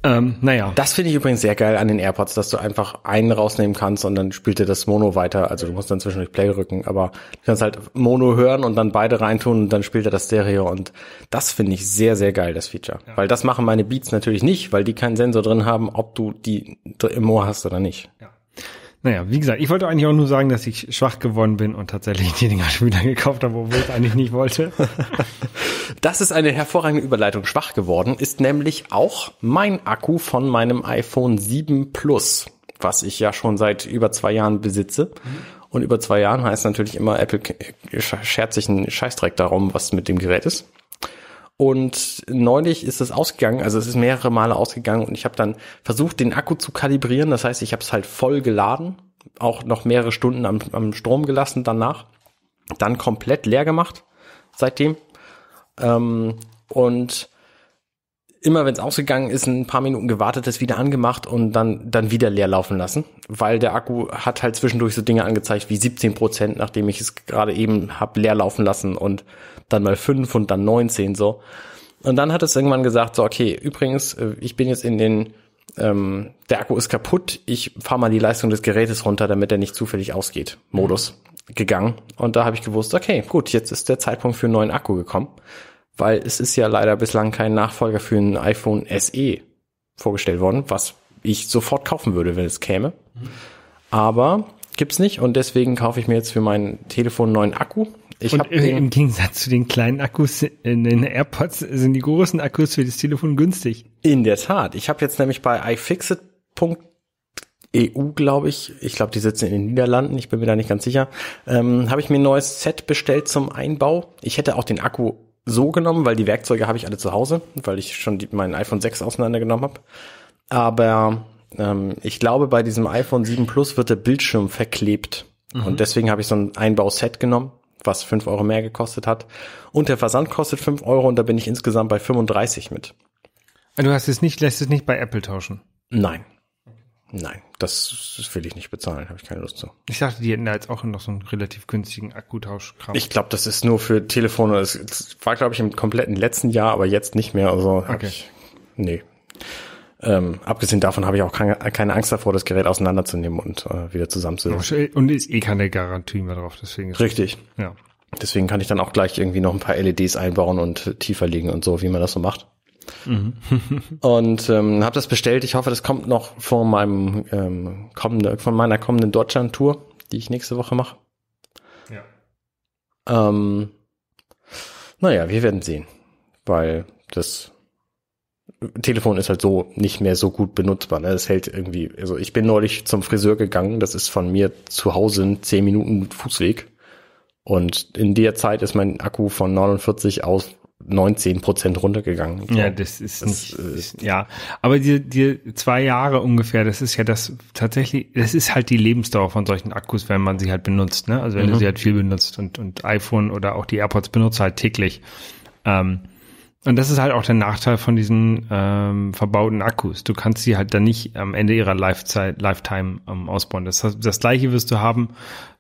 Ähm, naja. Das finde ich übrigens sehr geil an den AirPods, dass du einfach einen rausnehmen kannst und dann spielt dir das Mono weiter. Also du musst dann zwischendurch Play rücken, aber du kannst halt Mono hören und dann beide reintun und dann spielt er das Stereo und das finde ich sehr, sehr geil, das Feature. Ja. Weil das machen meine Beats natürlich nicht, weil die keinen Sensor drin haben, ob du die im Ohr hast oder nicht. Ja.
Naja, wie gesagt, ich wollte eigentlich auch nur sagen, dass ich schwach geworden bin und tatsächlich die Dinger schon wieder gekauft habe, obwohl ich eigentlich nicht wollte.
Das ist eine hervorragende Überleitung. Schwach geworden ist nämlich auch mein Akku von meinem iPhone 7 Plus, was ich ja schon seit über zwei Jahren besitze. Und über zwei Jahren heißt natürlich immer, Apple schert sich einen Scheißdreck darum, was mit dem Gerät ist. Und neulich ist es ausgegangen, also es ist mehrere Male ausgegangen und ich habe dann versucht, den Akku zu kalibrieren. Das heißt, ich habe es halt voll geladen, auch noch mehrere Stunden am, am Strom gelassen danach, dann komplett leer gemacht seitdem. Ähm, und immer wenn es ausgegangen ist, ein paar Minuten gewartet, es wieder angemacht und dann, dann wieder leer laufen lassen, weil der Akku hat halt zwischendurch so Dinge angezeigt wie 17 Prozent, nachdem ich es gerade eben hab leer laufen lassen und dann mal fünf und dann neunzehn so. Und dann hat es irgendwann gesagt, so, okay, übrigens, äh, ich bin jetzt in den, ähm, der Akku ist kaputt, ich fahre mal die Leistung des Gerätes runter, damit er nicht zufällig ausgeht. Modus mhm. gegangen. Und da habe ich gewusst, okay, gut, jetzt ist der Zeitpunkt für einen neuen Akku gekommen, weil es ist ja leider bislang kein Nachfolger für ein iPhone SE vorgestellt worden, was ich sofort kaufen würde, wenn es käme. Mhm. Aber gibt's nicht und deswegen kaufe ich mir jetzt für mein Telefon einen neuen Akku ich und im
Gegensatz zu den kleinen Akkus in den
AirPods sind die großen Akkus für das Telefon günstig. In der Tat. Ich habe jetzt nämlich bei iFixit.eu, glaube ich, ich glaube, die sitzen in den Niederlanden, ich bin mir da nicht ganz sicher, ähm, habe ich mir ein neues Set bestellt zum Einbau. Ich hätte auch den Akku so genommen, weil die Werkzeuge habe ich alle zu Hause, weil ich schon die, mein iPhone 6 auseinandergenommen habe. Aber ähm, ich glaube, bei diesem iPhone 7 Plus wird der Bildschirm verklebt. Mhm. Und deswegen habe ich so ein Einbauset genommen was fünf Euro mehr gekostet hat. Und der Versand kostet fünf Euro und da bin ich insgesamt bei 35 mit.
Ah, du hast es nicht, lässt es nicht bei Apple tauschen?
Nein. Nein, das will ich nicht bezahlen, habe ich keine Lust zu.
Ich dachte, die hätten da jetzt auch noch so einen relativ günstigen Akkutauschkram. Ich
glaube, das ist nur für Telefone. Das war, glaube ich, im kompletten letzten Jahr, aber jetzt nicht mehr. Also okay. ich, nee. Ähm, abgesehen davon habe ich auch keine, keine Angst davor, das Gerät auseinanderzunehmen und äh, wieder zusammenzusetzen.
Und ist eh keine Garantie
mehr drauf, deswegen. Ist Richtig. Ja. Deswegen kann ich dann auch gleich irgendwie noch ein paar LEDs einbauen und tiefer legen und so, wie man das so macht. Mhm. und ähm, habe das bestellt. Ich hoffe, das kommt noch von meinem ähm, kommende, von meiner kommenden Deutschland-Tour, die ich nächste Woche mache. Ja. Ähm, naja, wir werden sehen, weil das Telefon ist halt so nicht mehr so gut benutzbar. Ne? Es hält irgendwie, also ich bin neulich zum Friseur gegangen, das ist von mir zu Hause zehn Minuten Fußweg. Und in der Zeit ist mein Akku von 49 aus 19 Prozent runtergegangen. Ja, das ist das nicht, ist,
ja. Aber die, die zwei Jahre ungefähr, das ist ja das tatsächlich, das ist halt die Lebensdauer von solchen Akkus, wenn man sie halt benutzt, ne? Also wenn mhm. du sie halt viel benutzt und, und iPhone oder auch die AirPods benutzt halt täglich. Ähm, und das ist halt auch der Nachteil von diesen ähm, verbauten Akkus. Du kannst sie halt dann nicht am Ende ihrer Lifezeit, Lifetime ähm, ausbauen. Das, das gleiche wirst du haben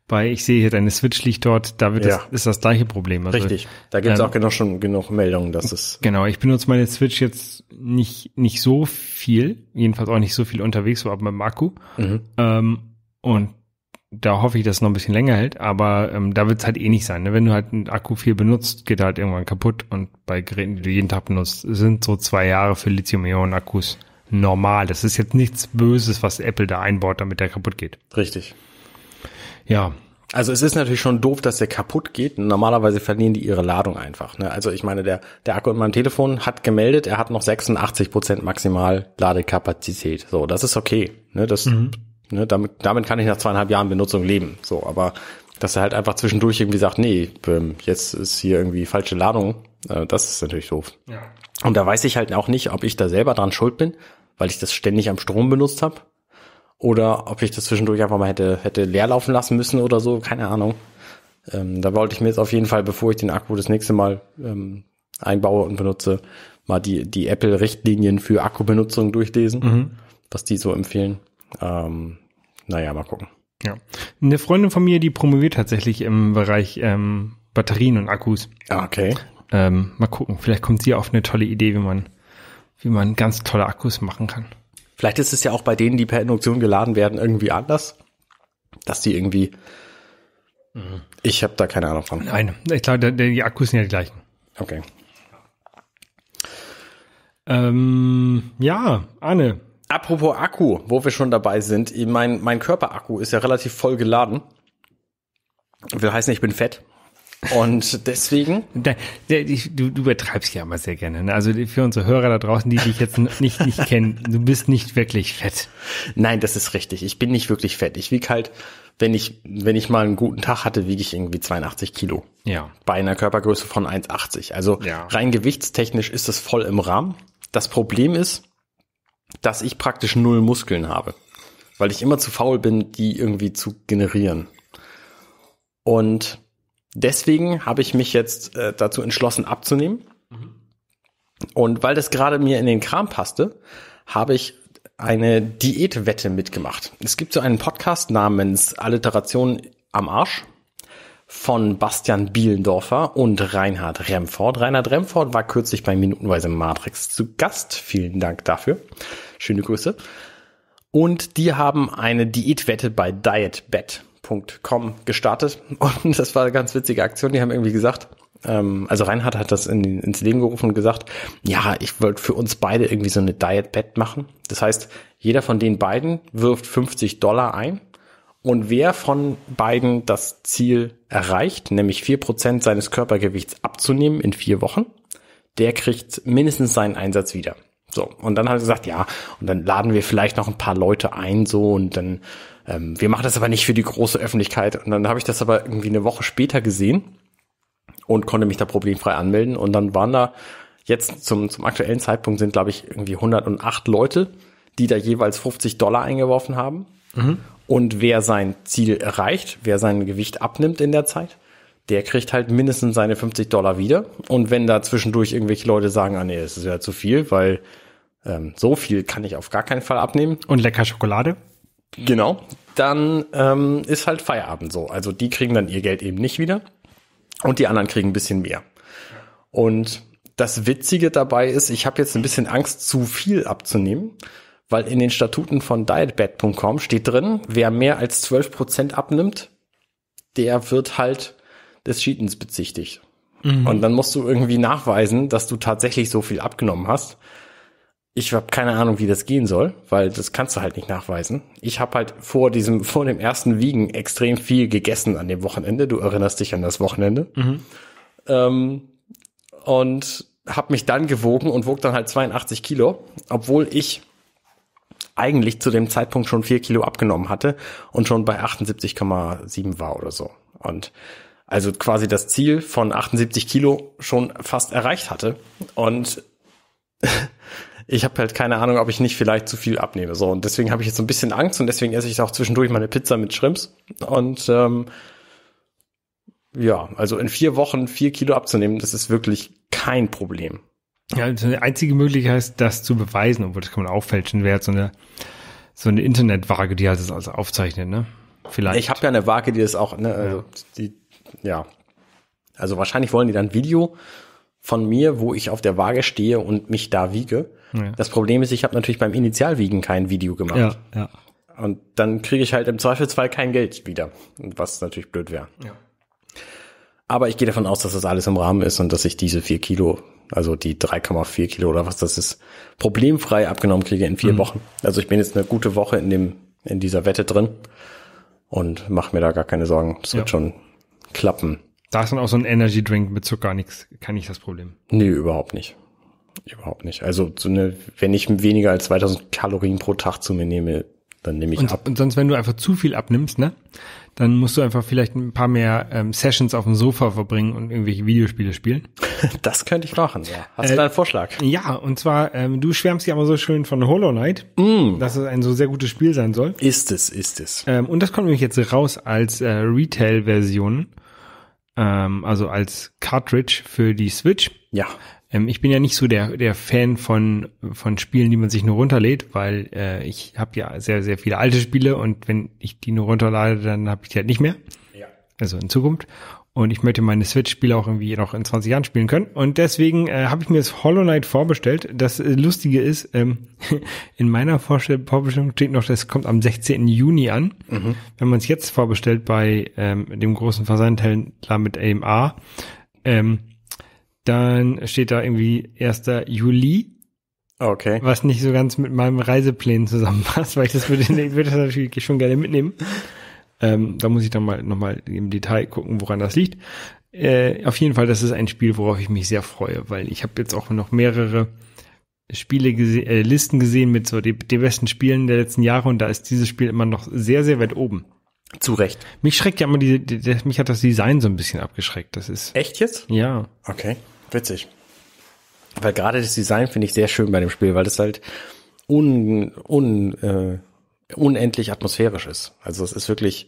bei, ich sehe hier deine Switch liegt dort, da wird ja. das, ist das gleiche Problem. Also, Richtig, da gibt es ähm, auch
genau schon genug Meldungen, dass es.
Genau, ich benutze meine Switch jetzt nicht, nicht so viel, jedenfalls auch nicht so viel unterwegs, aber mit dem Akku. Mhm. Ähm, und da hoffe ich, dass es noch ein bisschen länger hält, aber ähm, da wird es halt eh nicht sein. Ne? Wenn du halt einen Akku viel benutzt, geht er halt irgendwann kaputt und bei Geräten, die du jeden Tag benutzt, sind so zwei Jahre für Lithium-Ionen-Akkus normal. Das ist jetzt
nichts Böses, was Apple da einbaut, damit der kaputt geht. Richtig. Ja. Also es ist natürlich schon doof, dass der kaputt geht. Normalerweise verlieren die ihre Ladung einfach. Ne? Also ich meine, der, der Akku in meinem Telefon hat gemeldet, er hat noch 86% maximal Ladekapazität. So, das ist okay. Ne? Das, mhm. Ne, damit, damit kann ich nach zweieinhalb Jahren Benutzung leben. So, aber dass er halt einfach zwischendurch irgendwie sagt, nee, ähm, jetzt ist hier irgendwie falsche Ladung, äh, das ist natürlich doof. Ja. Und da weiß ich halt auch nicht, ob ich da selber dran schuld bin, weil ich das ständig am Strom benutzt habe. Oder ob ich das zwischendurch einfach mal hätte, hätte leer laufen lassen müssen oder so, keine Ahnung. Ähm, da wollte ich mir jetzt auf jeden Fall, bevor ich den Akku das nächste Mal ähm, einbaue und benutze, mal die, die Apple-Richtlinien für Akkubenutzung durchlesen, mhm. was die so empfehlen. Ähm, naja, mal gucken. Ja.
Eine Freundin von mir, die promoviert tatsächlich im Bereich ähm, Batterien und Akkus. Ah, okay. Ähm, mal gucken, vielleicht kommt sie auf eine tolle Idee, wie man, wie man ganz tolle Akkus machen kann.
Vielleicht ist es ja auch bei denen, die per Induktion geladen werden, irgendwie anders, dass die irgendwie. Hm, ich habe da keine Ahnung von. Nein,
ich glaube, die Akkus sind ja die gleichen. Okay. Ähm, ja, Anne,
Apropos Akku, wo wir schon dabei sind, mein, mein Körperakku ist ja relativ voll geladen. Will heißen, ich bin fett. Und deswegen. Du, du übertreibst ja immer sehr gerne. Ne?
Also für unsere Hörer da draußen, die dich jetzt nicht, nicht kennen, du bist nicht wirklich
fett. Nein, das ist richtig. Ich bin nicht wirklich fett. Ich wiege halt, wenn ich, wenn ich mal einen guten Tag hatte, wiege ich irgendwie 82 Kilo. Ja. Bei einer Körpergröße von 1,80. Also ja. rein gewichtstechnisch ist das voll im Rahmen. Das Problem ist, dass ich praktisch null Muskeln habe, weil ich immer zu faul bin, die irgendwie zu generieren. Und deswegen habe ich mich jetzt äh, dazu entschlossen abzunehmen. Mhm. Und weil das gerade mir in den Kram passte, habe ich eine Diätwette mitgemacht. Es gibt so einen Podcast namens Alliteration am Arsch von Bastian Bielendorfer und Reinhard Remford. Reinhard Remford war kürzlich bei Minutenweise Matrix zu Gast. Vielen Dank dafür. Schöne Grüße. Und die haben eine Diätwette bei dietbet.com gestartet. Und das war eine ganz witzige Aktion. Die haben irgendwie gesagt, ähm, also Reinhard hat das in, ins Leben gerufen und gesagt, ja, ich wollte für uns beide irgendwie so eine Dietbet machen. Das heißt, jeder von den beiden wirft 50 Dollar ein und wer von beiden das Ziel erreicht, nämlich vier Prozent seines Körpergewichts abzunehmen in vier Wochen, der kriegt mindestens seinen Einsatz wieder. So, und dann hat er gesagt, ja, und dann laden wir vielleicht noch ein paar Leute ein, so, und dann, ähm, wir machen das aber nicht für die große Öffentlichkeit. Und dann habe ich das aber irgendwie eine Woche später gesehen und konnte mich da problemfrei anmelden. Und dann waren da jetzt zum, zum aktuellen Zeitpunkt sind, glaube ich, irgendwie 108 Leute, die da jeweils 50 Dollar eingeworfen haben. Mhm. Und wer sein Ziel erreicht, wer sein Gewicht abnimmt in der Zeit, der kriegt halt mindestens seine 50 Dollar wieder. Und wenn da zwischendurch irgendwelche Leute sagen, ah nee, das ist ja zu viel, weil ähm, so viel kann ich auf gar keinen Fall abnehmen.
Und lecker Schokolade.
Genau. Dann ähm, ist halt Feierabend so. Also die kriegen dann ihr Geld eben nicht wieder. Und die anderen kriegen ein bisschen mehr. Und das Witzige dabei ist, ich habe jetzt ein bisschen Angst, zu viel abzunehmen, weil in den Statuten von dietbad.com steht drin, wer mehr als 12 Prozent abnimmt, der wird halt des Cheatens bezichtigt. Mhm. Und dann musst du irgendwie nachweisen, dass du tatsächlich so viel abgenommen hast. Ich habe keine Ahnung, wie das gehen soll, weil das kannst du halt nicht nachweisen. Ich habe halt vor diesem, vor dem ersten Wiegen extrem viel gegessen an dem Wochenende. Du erinnerst dich an das Wochenende. Mhm. Ähm, und habe mich dann gewogen und wog dann halt 82 Kilo, obwohl ich eigentlich zu dem Zeitpunkt schon vier Kilo abgenommen hatte und schon bei 78,7 war oder so. Und also quasi das Ziel von 78 Kilo schon fast erreicht hatte. Und ich habe halt keine Ahnung, ob ich nicht vielleicht zu viel abnehme. So, und deswegen habe ich jetzt so ein bisschen Angst und deswegen esse ich auch zwischendurch meine Pizza mit Shrimps. Und ähm, ja, also in vier Wochen vier Kilo abzunehmen, das ist wirklich kein Problem.
Ja, so eine einzige Möglichkeit ist, das zu beweisen, obwohl das kann man auch fälschen, wäre jetzt so eine, so eine Internetwaage, die halt das also aufzeichnet, ne? Vielleicht. Ich
habe ja eine Waage, die das auch, ne, also die, ja. Also wahrscheinlich wollen die dann Video von mir, wo ich auf der Waage stehe und mich da wiege. Ja. Das Problem ist, ich habe natürlich beim Initialwiegen kein Video gemacht. Ja, ja. Und dann kriege ich halt im Zweifelsfall kein Geld wieder, was natürlich blöd wäre. Ja. Aber ich gehe davon aus, dass das alles im Rahmen ist und dass ich diese vier Kilo also die 3,4 Kilo oder was das ist, problemfrei abgenommen kriege in vier mhm. Wochen. Also ich bin jetzt eine gute Woche in dem, in dieser Wette drin und mach mir da gar keine Sorgen. Das ja. wird schon klappen.
Da ist dann auch so ein Energy Drink mit Zucker nichts, kann ich das Problem.
Nee, überhaupt nicht. Überhaupt nicht. Also so eine, wenn ich weniger als 2000 Kalorien pro Tag zu mir nehme, dann nehme ich und, ab.
Und sonst, wenn du einfach zu viel abnimmst, ne, dann musst du einfach vielleicht ein paar mehr ähm, Sessions auf dem Sofa verbringen und irgendwelche Videospiele spielen. Das könnte ich machen, ja. Hast äh, du da einen Vorschlag? Ja, und zwar, ähm, du schwärmst ja immer so schön von Hollow Knight, mm. dass es ein so sehr gutes Spiel sein soll. Ist es, ist es. Ähm, und das kommt nämlich jetzt raus als äh, Retail-Version, ähm, also als Cartridge für die Switch. Ja. Ähm, ich bin ja nicht so der, der Fan von, von Spielen, die man sich nur runterlädt, weil äh, ich habe ja sehr, sehr viele alte Spiele und wenn ich die nur runterlade, dann habe ich die halt nicht mehr. Ja. Also in Zukunft. Und ich möchte meine Switch-Spiele auch irgendwie noch in 20 Jahren spielen können. Und deswegen äh, habe ich mir das Hollow Knight vorbestellt. Das äh, Lustige ist, ähm, in meiner Vorstell Vorbestellung steht noch, das kommt am 16. Juni an. Mhm. Wenn man es jetzt vorbestellt bei ähm, dem großen Versandhändler mit AMA, ähm, dann steht da irgendwie 1. Juli. Okay. Was nicht so ganz mit meinem Reiseplänen zusammenpasst, weil ich das würde, ich würde das natürlich schon gerne mitnehmen. Ähm, da muss ich dann mal nochmal im Detail gucken, woran das liegt. Äh, auf jeden Fall, das ist ein Spiel, worauf ich mich sehr freue, weil ich habe jetzt auch noch mehrere Spiele gese äh, Listen gesehen mit so den besten Spielen der letzten Jahre und da ist dieses Spiel immer noch sehr, sehr weit oben. Zu Recht. Mich schreckt ja immer die, die, die mich hat das Design so ein bisschen abgeschreckt. Das ist. Echt jetzt? Ja. Okay.
Witzig. Weil gerade das Design finde ich sehr schön bei dem Spiel, weil das halt un, un, äh, unendlich atmosphärisch ist. Also es ist wirklich,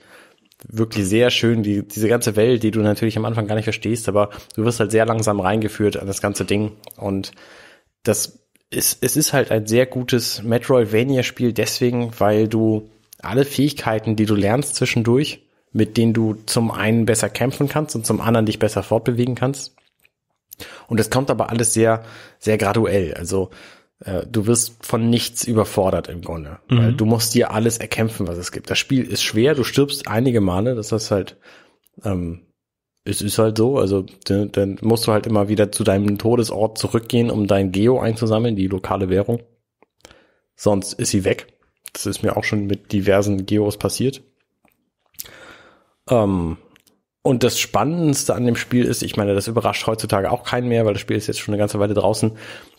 wirklich sehr schön, die, diese ganze Welt, die du natürlich am Anfang gar nicht verstehst, aber du wirst halt sehr langsam reingeführt an das ganze Ding. Und das ist, es ist halt ein sehr gutes Metroidvania-Spiel deswegen, weil du alle Fähigkeiten, die du lernst zwischendurch, mit denen du zum einen besser kämpfen kannst und zum anderen dich besser fortbewegen kannst, und es kommt aber alles sehr, sehr graduell. Also äh, du wirst von nichts überfordert im Grunde. Mhm. Weil du musst dir alles erkämpfen, was es gibt. Das Spiel ist schwer, du stirbst einige Male, das ist halt, ähm, es ist halt so, also dann musst du halt immer wieder zu deinem Todesort zurückgehen, um dein Geo einzusammeln, die lokale Währung. Sonst ist sie weg. Das ist mir auch schon mit diversen Geos passiert. Ähm, und das Spannendste an dem Spiel ist, ich meine, das überrascht heutzutage auch keinen mehr, weil das Spiel ist jetzt schon eine ganze Weile draußen,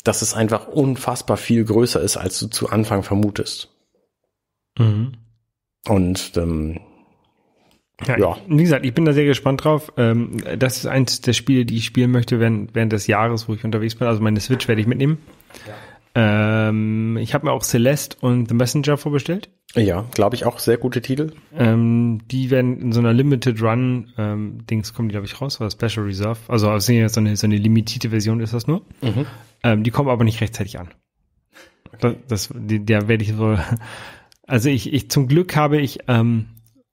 dass es einfach unfassbar viel größer ist, als du zu Anfang vermutest. Mhm. Und ähm, ja, ja,
Wie gesagt, ich bin da sehr gespannt drauf. Ähm, das ist eins der Spiele, die ich spielen möchte während, des Jahres, wo ich unterwegs bin. Also meine Switch werde ich mitnehmen. Ja. Ähm, ich habe mir auch Celeste und The Messenger vorbestellt.
Ja, glaube ich auch. Sehr gute Titel.
Ähm, die werden in so einer Limited Run ähm, Dings kommen die, glaube ich, raus, oder Special Reserve. Also aus ist so eine, so eine limitierte Version ist das nur. Mhm. Ähm, die kommen aber nicht rechtzeitig an. Das, das die, der werde ich so. Also ich, ich zum Glück habe ich ähm,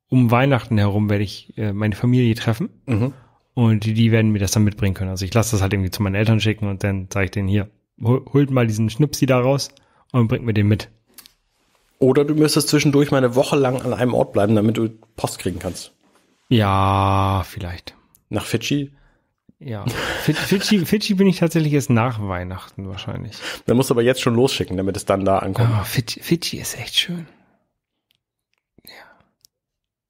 um Weihnachten herum werde ich äh, meine Familie treffen. Mhm. Und die, die werden mir das dann mitbringen können. Also ich lasse das halt irgendwie zu meinen Eltern schicken und dann zeige ich denen hier, holt mal diesen Schnipsi da raus und bringt mir den mit.
Oder du müsstest zwischendurch mal eine Woche lang an einem Ort bleiben, damit du Post kriegen kannst.
Ja, vielleicht. Nach Fidschi? Ja. Fidschi, Fidschi bin ich tatsächlich erst nach
Weihnachten wahrscheinlich. Dann musst du aber jetzt schon losschicken, damit es dann da ankommt. Oh, ah, Fidschi, Fidschi ist echt schön.
Ja.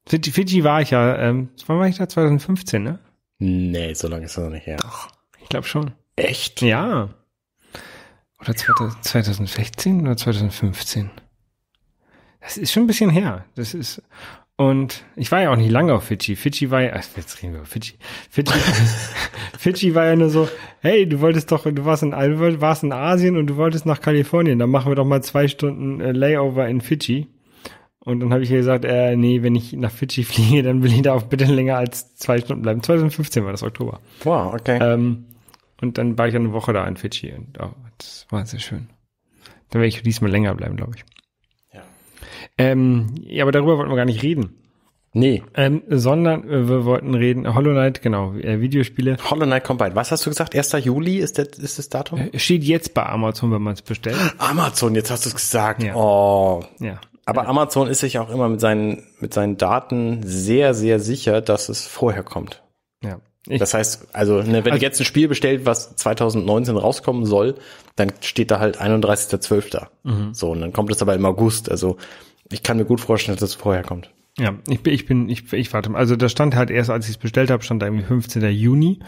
Fidschi, Fidschi war ich ja, ähm, wann war ich da? 2015, ne?
Nee, so lange ist das noch nicht her. Doch,
ich glaube schon. Echt? Ja. Oder 2016 oder 2015? das ist schon ein bisschen her. Das ist, und ich war ja auch nicht lange auf Fidschi. Fidschi war ja, also jetzt reden wir über Fidschi. Fidschi, Fidschi war ja nur so, hey, du wolltest doch, du warst in, du warst in Asien und du wolltest nach Kalifornien, dann machen wir doch mal zwei Stunden äh, Layover in Fidschi. Und dann habe ich gesagt, äh, nee, wenn ich nach Fidschi fliege, dann will ich da auch bitte länger als zwei Stunden bleiben. 2015 war das Oktober. Wow, okay. Ähm, und dann war ich eine Woche da in Fidschi und oh, das war sehr schön. Dann werde ich diesmal länger bleiben, glaube ich. Ähm, ja, aber darüber wollten wir gar nicht reden. Nee. Ähm, sondern äh, wir wollten reden, Hollow Knight, genau, äh, Videospiele. Hollow Knight kommt bald. Was hast du gesagt? 1. Juli ist, das, ist das Datum? Äh, steht jetzt bei Amazon, wenn man es bestellt.
Amazon, jetzt hast du es gesagt. Ja. Oh. Ja. Aber Amazon ist sich auch immer mit seinen, mit seinen Daten sehr, sehr sicher, dass es vorher kommt das heißt, also ne, wenn also, jetzt ein Spiel bestellt, was 2019 rauskommen soll, dann steht da halt 31.12. Mhm. So, und dann kommt es aber im August. Also ich kann mir gut vorstellen, dass das vorher kommt.
Ja, ich bin, ich bin, ich, ich warte Also da stand halt erst, als ich es bestellt habe, stand da irgendwie 15. Juni.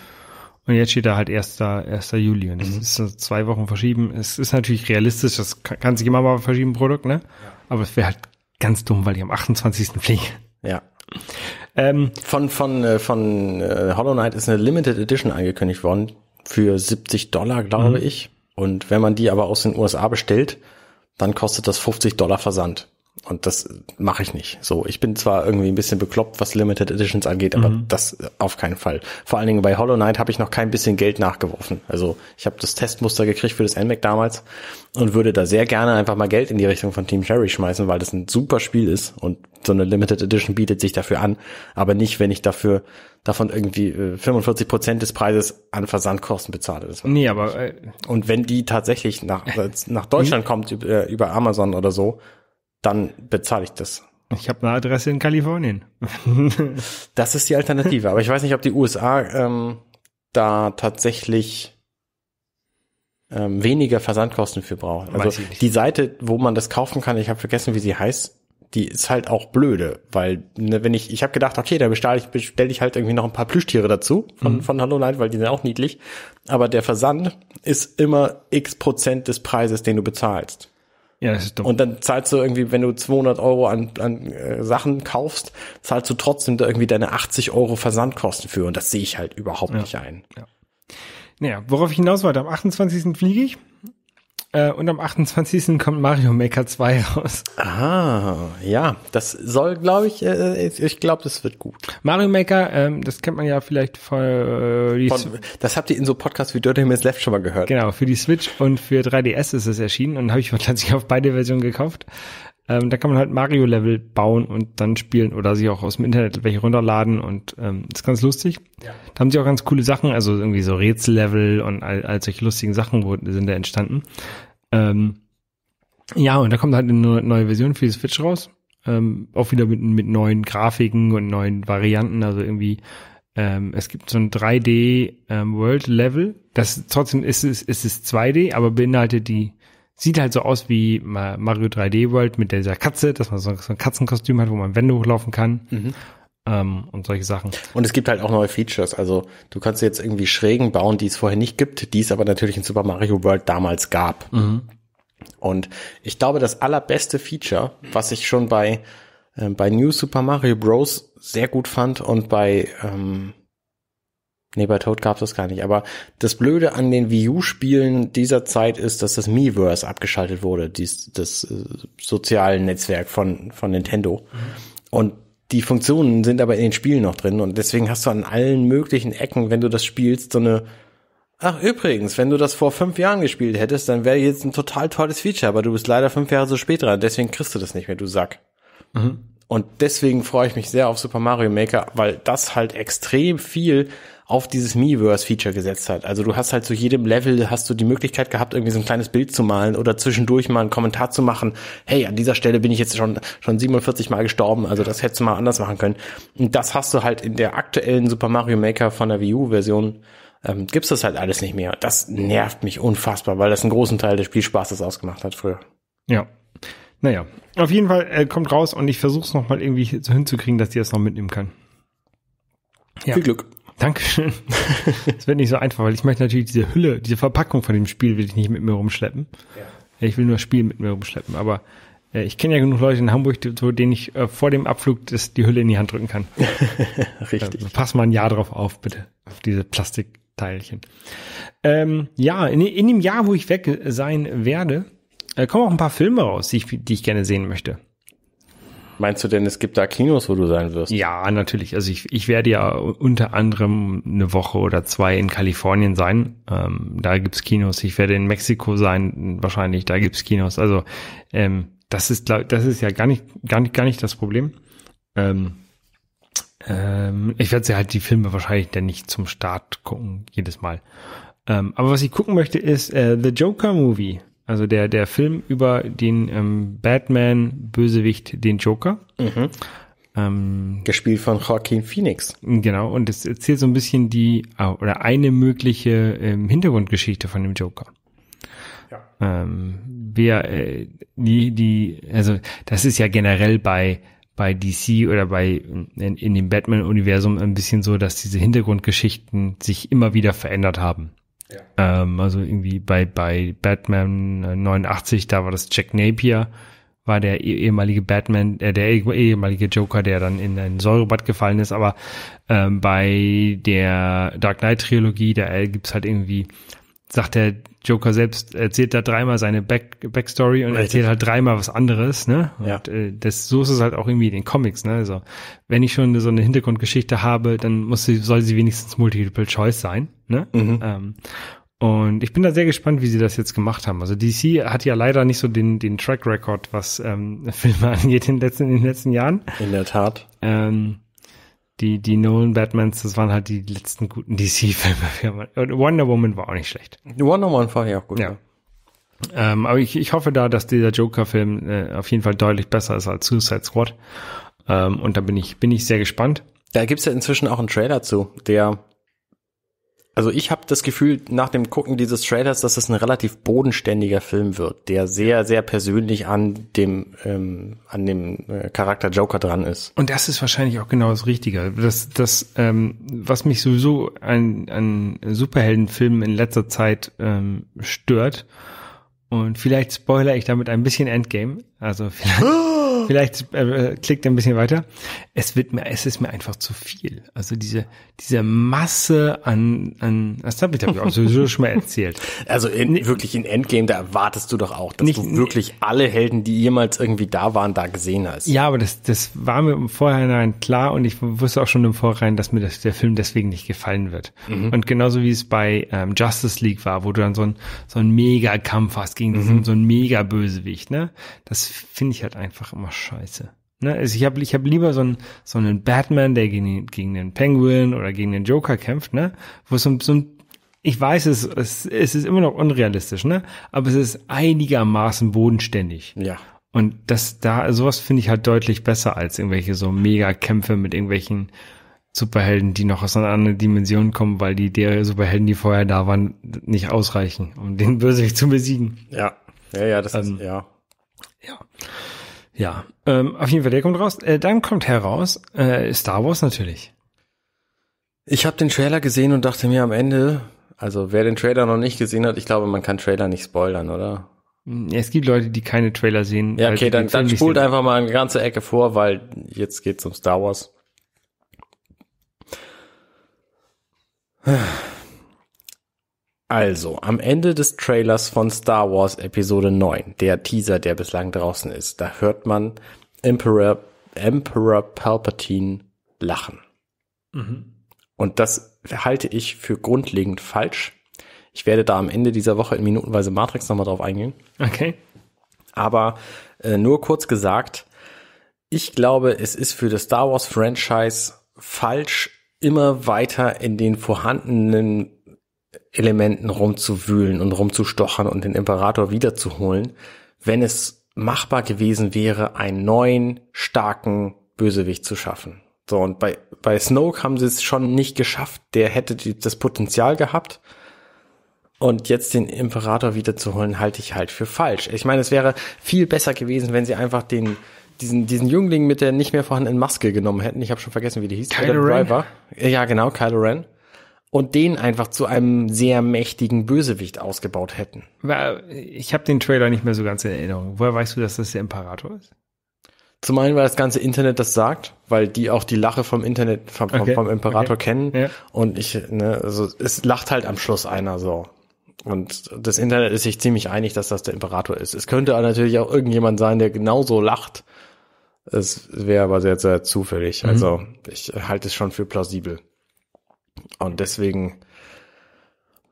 Und jetzt steht da halt 1. 1. Juli. Und das mhm. ist zwei Wochen verschieben. Es ist natürlich realistisch, das kann, kann sich immer mal verschieben, Produkt, ne? Ja. Aber es wäre halt ganz dumm, weil ich am 28. fliege.
Ja. Ähm, von von, äh, von äh, Hollow Knight ist eine Limited Edition angekündigt worden für 70 Dollar, glaube mhm. ich. Und wenn man die aber aus den USA bestellt, dann kostet das 50 Dollar Versand. Und das mache ich nicht. So, ich bin zwar irgendwie ein bisschen bekloppt, was Limited Editions angeht, aber mhm. das auf keinen Fall. Vor allen Dingen bei Hollow Knight habe ich noch kein bisschen Geld nachgeworfen. Also ich habe das Testmuster gekriegt für das NMAC damals und würde da sehr gerne einfach mal Geld in die Richtung von Team Cherry schmeißen, weil das ein super Spiel ist und so eine Limited Edition bietet sich dafür an, aber nicht, wenn ich dafür davon irgendwie 45 äh, Prozent des Preises an Versandkosten bezahle. Das nee, aber äh, und wenn die tatsächlich nach äh, nach Deutschland hm? kommt äh, über Amazon oder so, dann bezahle ich das. Ich
habe eine Adresse in Kalifornien.
das ist die Alternative. Aber ich weiß nicht, ob die USA ähm, da tatsächlich ähm, weniger Versandkosten für braucht. Also die Seite, wo man das kaufen kann, ich habe vergessen, wie sie heißt, die ist halt auch blöde, weil ne, wenn ich, ich habe gedacht, okay, da bestelle ich, bestell ich halt irgendwie noch ein paar Plüschtiere dazu von, mhm. von Hallo Night, weil die sind auch niedlich. Aber der Versand ist immer x Prozent des Preises, den du bezahlst. Ja, das ist dumm. Und dann zahlst du irgendwie, wenn du 200 Euro an, an äh, Sachen kaufst, zahlst du trotzdem da irgendwie deine 80 Euro Versandkosten für. Und das sehe ich halt überhaupt ja. nicht ein. Ja.
Naja, worauf ich hinaus wollte, am 28. fliege ich. Äh, und am 28. kommt Mario Maker 2 raus.
Ah, ja. Das soll, glaube ich, äh, ich glaube, das wird gut.
Mario Maker, ähm, das kennt man ja vielleicht von, äh, von,
Das habt ihr in so Podcasts wie Dirty Man's Left schon mal gehört.
Genau, für die Switch und für 3DS ist es erschienen und habe ich tatsächlich auf beide Versionen gekauft. Ähm, da kann man halt Mario-Level bauen und dann spielen oder sich auch aus dem Internet welche runterladen und ähm, ist ganz lustig. Ja. Da haben sie auch ganz coole Sachen, also irgendwie so Rätsellevel und all, all solche lustigen Sachen wurden, sind da entstanden. Ähm, ja, und da kommt halt eine neue Version für die Switch raus. Ähm, auch wieder mit, mit neuen Grafiken und neuen Varianten, also irgendwie ähm, es gibt so ein 3D ähm, World Level. Das trotzdem ist es, ist es 2D, aber beinhaltet die Sieht halt so aus wie Mario 3D World mit dieser Katze, dass man so, ein Katzenkostüm hat, wo man Wände hochlaufen kann. Mhm. Ähm, und solche Sachen.
Und es gibt halt auch neue Features. Also du kannst jetzt irgendwie Schrägen bauen, die es vorher nicht gibt, die es aber natürlich in Super Mario World damals gab. Mhm. Und ich glaube, das allerbeste Feature, was ich schon bei, äh, bei New Super Mario Bros. sehr gut fand und bei ähm, Nee, bei Toad gab es das gar nicht. Aber das Blöde an den Wii U-Spielen dieser Zeit ist, dass das Miiverse abgeschaltet wurde, dies, das äh, soziale Netzwerk von, von Nintendo. Mhm. Und die Funktionen sind aber in den Spielen noch drin. Und deswegen hast du an allen möglichen Ecken, wenn du das spielst, so eine Ach, übrigens, wenn du das vor fünf Jahren gespielt hättest, dann wäre jetzt ein total tolles Feature, aber du bist leider fünf Jahre so spät dran, deswegen kriegst du das nicht mehr, du Sack. Mhm. Und deswegen freue ich mich sehr auf Super Mario Maker, weil das halt extrem viel auf dieses Miiverse-Feature gesetzt hat. Also du hast halt zu jedem Level hast du die Möglichkeit gehabt, irgendwie so ein kleines Bild zu malen oder zwischendurch mal einen Kommentar zu machen. Hey, an dieser Stelle bin ich jetzt schon, schon 47 Mal gestorben. Also das hättest du mal anders machen können. Und das hast du halt in der aktuellen Super Mario Maker von der Wii U Version ähm, gibt's das halt alles nicht mehr. Das nervt mich unfassbar, weil das einen großen Teil des Spielspaßes ausgemacht hat früher.
Ja. Naja, auf jeden Fall äh, kommt raus und ich versuch's es nochmal irgendwie hinzukriegen, dass die das noch mitnehmen kann. Ja. Viel Glück. Dankeschön. Es wird nicht so einfach, weil ich möchte natürlich diese Hülle, diese Verpackung von dem Spiel will ich nicht mit mir rumschleppen. Ja. Ich will nur das Spiel mit mir rumschleppen, aber äh, ich kenne ja genug Leute in Hamburg, die, so, denen ich äh, vor dem Abflug das, die Hülle in die Hand drücken kann. Richtig. Äh, pass mal ein Jahr drauf auf, bitte. Auf diese Plastikteilchen. Ähm, ja, in, in, dem Jahr, wo ich weg sein werde, äh, kommen auch ein paar Filme raus, die ich, die ich gerne sehen möchte.
Meinst du denn, es gibt da Kinos, wo du sein wirst? Ja, natürlich. Also ich, ich werde ja unter
anderem eine Woche oder zwei in Kalifornien sein. Ähm, da gibt's Kinos. Ich werde in Mexiko sein, wahrscheinlich. Da gibt's Kinos. Also ähm, das ist, das ist ja gar nicht, gar nicht, gar nicht das Problem. Ähm, ähm, ich werde sie halt die Filme wahrscheinlich dann nicht zum Start gucken jedes Mal. Ähm, aber was ich gucken möchte ist äh, The Joker Movie. Also der, der Film über den ähm, Batman-Bösewicht, den Joker. Mhm. Ähm, Gespielt von Joaquin Phoenix. Genau, und es erzählt so ein bisschen die, ah, oder eine mögliche ähm, Hintergrundgeschichte von dem Joker. Ja. Ähm, wer, äh, die, die, also das ist ja generell bei bei DC oder bei in, in dem Batman-Universum ein bisschen so, dass diese Hintergrundgeschichten sich immer wieder verändert haben. Ja. Ähm, also irgendwie bei, bei Batman 89, äh, da war das Jack Napier, war der eh, ehemalige Batman, äh, der eh, ehemalige Joker, der dann in ein Säurebad gefallen ist, aber ähm, bei der Dark Knight Trilogie, da äh, gibt's halt irgendwie, sagt er, Joker selbst erzählt da dreimal seine Back Backstory und Richtig. erzählt halt dreimal was anderes, ne? Und ja. äh, das, so ist es halt auch irgendwie in den Comics, ne? Also, wenn ich schon so eine Hintergrundgeschichte habe, dann muss sie, soll sie wenigstens Multiple Choice sein, ne? Mhm. Ähm, und ich bin da sehr gespannt, wie sie das jetzt gemacht haben. Also DC hat ja leider nicht so den, den Track Record, was ähm, Filme angeht in den, letzten, in den letzten Jahren. In der Tat. Ähm, die, die Nolan Batmans, das waren halt die letzten guten DC-Filme. Halt, Wonder Woman war auch nicht schlecht. Wonder Woman war ja auch gut. Ja. ja. Ähm, aber ich, ich hoffe da, dass dieser Joker-Film äh, auf jeden Fall deutlich besser ist
als Suicide Squad. Ähm, und da bin ich, bin ich sehr gespannt. Da gibt's ja inzwischen auch einen Trailer zu, der also ich habe das Gefühl nach dem Gucken dieses Trailers, dass es ein relativ bodenständiger Film wird, der sehr, sehr persönlich an dem ähm, an dem äh, Charakter Joker dran ist.
Und das ist wahrscheinlich auch genau das Richtige. Das, das ähm, was mich sowieso an, an Superheldenfilmen in letzter Zeit ähm, stört. Und vielleicht spoiler ich damit ein bisschen Endgame. Also vielleicht. Vielleicht äh, klickt ein bisschen weiter. Es wird mir, es ist mir einfach zu viel. Also diese, diese Masse an, an, das habe ich, hab ich auch sowieso schon mal erzählt.
Also in, wirklich in Endgame, da erwartest du doch auch, dass nicht, du wirklich alle Helden, die jemals irgendwie da waren, da gesehen hast.
Ja, aber das, das war mir im Vorhinein klar und ich wusste auch schon im Vorhinein, dass mir das, der Film deswegen nicht gefallen wird. Mhm. Und genauso wie es bei ähm, Justice League war, wo du dann so ein, so ein mega Kampf hast gegen mhm. diesen, so ein mega Bösewicht, ne? Das finde ich halt einfach immer scheiße. Ne? Also ich habe ich hab lieber so einen, so einen Batman, der gegen, den, gegen den Penguin oder gegen den Joker kämpft, ne? Wo so, so ein ich weiß, es, es, es ist immer noch unrealistisch, ne? Aber es ist einigermaßen bodenständig. Ja. Und das da, sowas finde ich halt deutlich besser als irgendwelche so Mega-Kämpfe mit irgendwelchen Superhelden, die noch aus einer anderen Dimension kommen, weil die der Superhelden, die vorher da waren, nicht ausreichen, um den Bösewicht zu besiegen.
Ja, ja, ja, das ähm, ist, ja. Ja. Ja, ähm, auf jeden Fall, der kommt raus. Äh, dann kommt heraus äh, Star Wars natürlich. Ich habe den Trailer gesehen und dachte mir am Ende, also wer den Trailer noch nicht gesehen hat, ich glaube, man kann Trailer nicht spoilern, oder?
Hm, es gibt Leute, die keine Trailer sehen. Ja, okay, dann, dann spult einfach mal
eine ganze Ecke vor, weil jetzt geht's um Star Wars. Also, am Ende des Trailers von Star Wars Episode 9, der Teaser, der bislang draußen ist, da hört man Emperor, Emperor Palpatine lachen. Mhm. Und das halte ich für grundlegend falsch. Ich werde da am Ende dieser Woche in minutenweise Matrix nochmal drauf eingehen. Okay. Aber äh, nur kurz gesagt, ich glaube, es ist für das Star Wars Franchise falsch, immer weiter in den vorhandenen Elementen rumzuwühlen und rumzustochern und den Imperator wiederzuholen, wenn es machbar gewesen wäre, einen neuen, starken Bösewicht zu schaffen. So, und bei, bei Snoke haben sie es schon nicht geschafft. Der hätte die, das Potenzial gehabt. Und jetzt den Imperator wiederzuholen, halte ich halt für falsch. Ich meine, es wäre viel besser gewesen, wenn sie einfach den, diesen, diesen Jüngling mit der nicht mehr vorhandenen Maske genommen hätten. Ich habe schon vergessen, wie die hieß. Kylo Ren. Ja, genau, Kylo Ren und den einfach zu einem sehr mächtigen Bösewicht ausgebaut hätten. Äh, ich habe den Trailer nicht mehr so ganz in Erinnerung. Woher weißt du, dass das der Imperator ist? Zum einen, weil das ganze Internet das sagt, weil die auch die Lache vom Internet, vom, okay. vom Imperator okay. kennen. Ja. Und ich, ne, also es lacht halt am Schluss einer so. Und das Internet ist sich ziemlich einig, dass das der Imperator ist. Es könnte natürlich auch irgendjemand sein, der genauso lacht. Es wäre aber sehr, sehr zufällig. Mhm. Also ich halte es schon für plausibel. Und deswegen,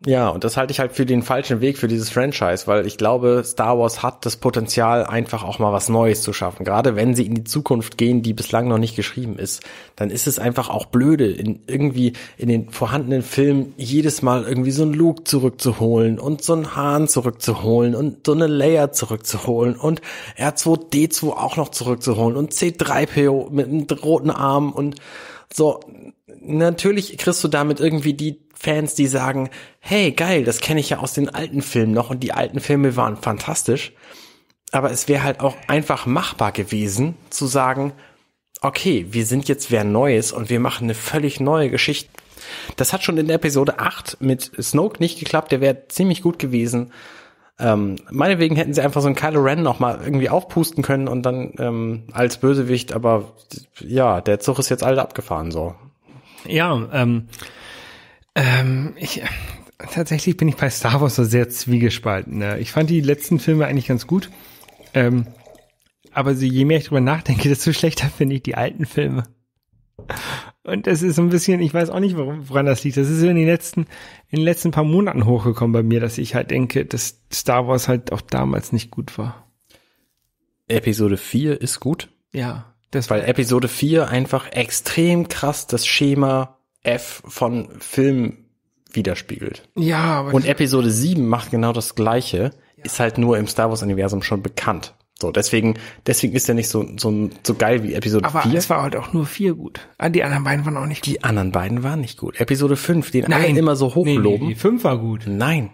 ja, und das halte ich halt für den falschen Weg für dieses Franchise, weil ich glaube, Star Wars hat das Potenzial, einfach auch mal was Neues zu schaffen. Gerade wenn sie in die Zukunft gehen, die bislang noch nicht geschrieben ist, dann ist es einfach auch blöde, in irgendwie in den vorhandenen Filmen jedes Mal irgendwie so einen Luke zurückzuholen und so einen Hahn zurückzuholen und so eine Leia zurückzuholen und R2D2 auch noch zurückzuholen und C3PO mit einem roten Arm und so, natürlich kriegst du damit irgendwie die Fans, die sagen, hey, geil, das kenne ich ja aus den alten Filmen noch und die alten Filme waren fantastisch. Aber es wäre halt auch einfach machbar gewesen, zu sagen, okay, wir sind jetzt wer Neues und wir machen eine völlig neue Geschichte. Das hat schon in Episode 8 mit Snoke nicht geklappt, der wäre ziemlich gut gewesen. Ähm, meinetwegen hätten sie einfach so einen Kylo Ren noch mal irgendwie aufpusten können und dann ähm, als Bösewicht, aber ja, der Zug ist jetzt alle abgefahren so.
Ja, ähm, ähm, ich, tatsächlich bin ich bei Star Wars so sehr zwiegespalten. Ne? Ich fand die letzten Filme eigentlich ganz gut. Ähm, aber so, je mehr ich drüber nachdenke, desto schlechter finde ich die alten Filme. Und das ist so ein bisschen, ich weiß auch nicht, woran das liegt. Das ist in den letzten, in den letzten paar Monaten hochgekommen bei mir, dass ich halt denke, dass
Star Wars halt auch damals nicht gut war. Episode 4 ist gut. Ja. Das Weil Episode 4 einfach extrem krass das Schema F von Film widerspiegelt.
Ja, aber. Und
Episode 7 macht genau das Gleiche, ja. ist halt nur im Star Wars-Universum schon bekannt. So, deswegen, deswegen ist er nicht so, so, so geil wie Episode 4. Aber es war halt auch nur 4 gut. Ah, die anderen beiden waren auch nicht gut. Die anderen beiden waren nicht gut. Episode 5, den Nein. alle immer so hochloben. Nee, nee, 5 war gut. Nein.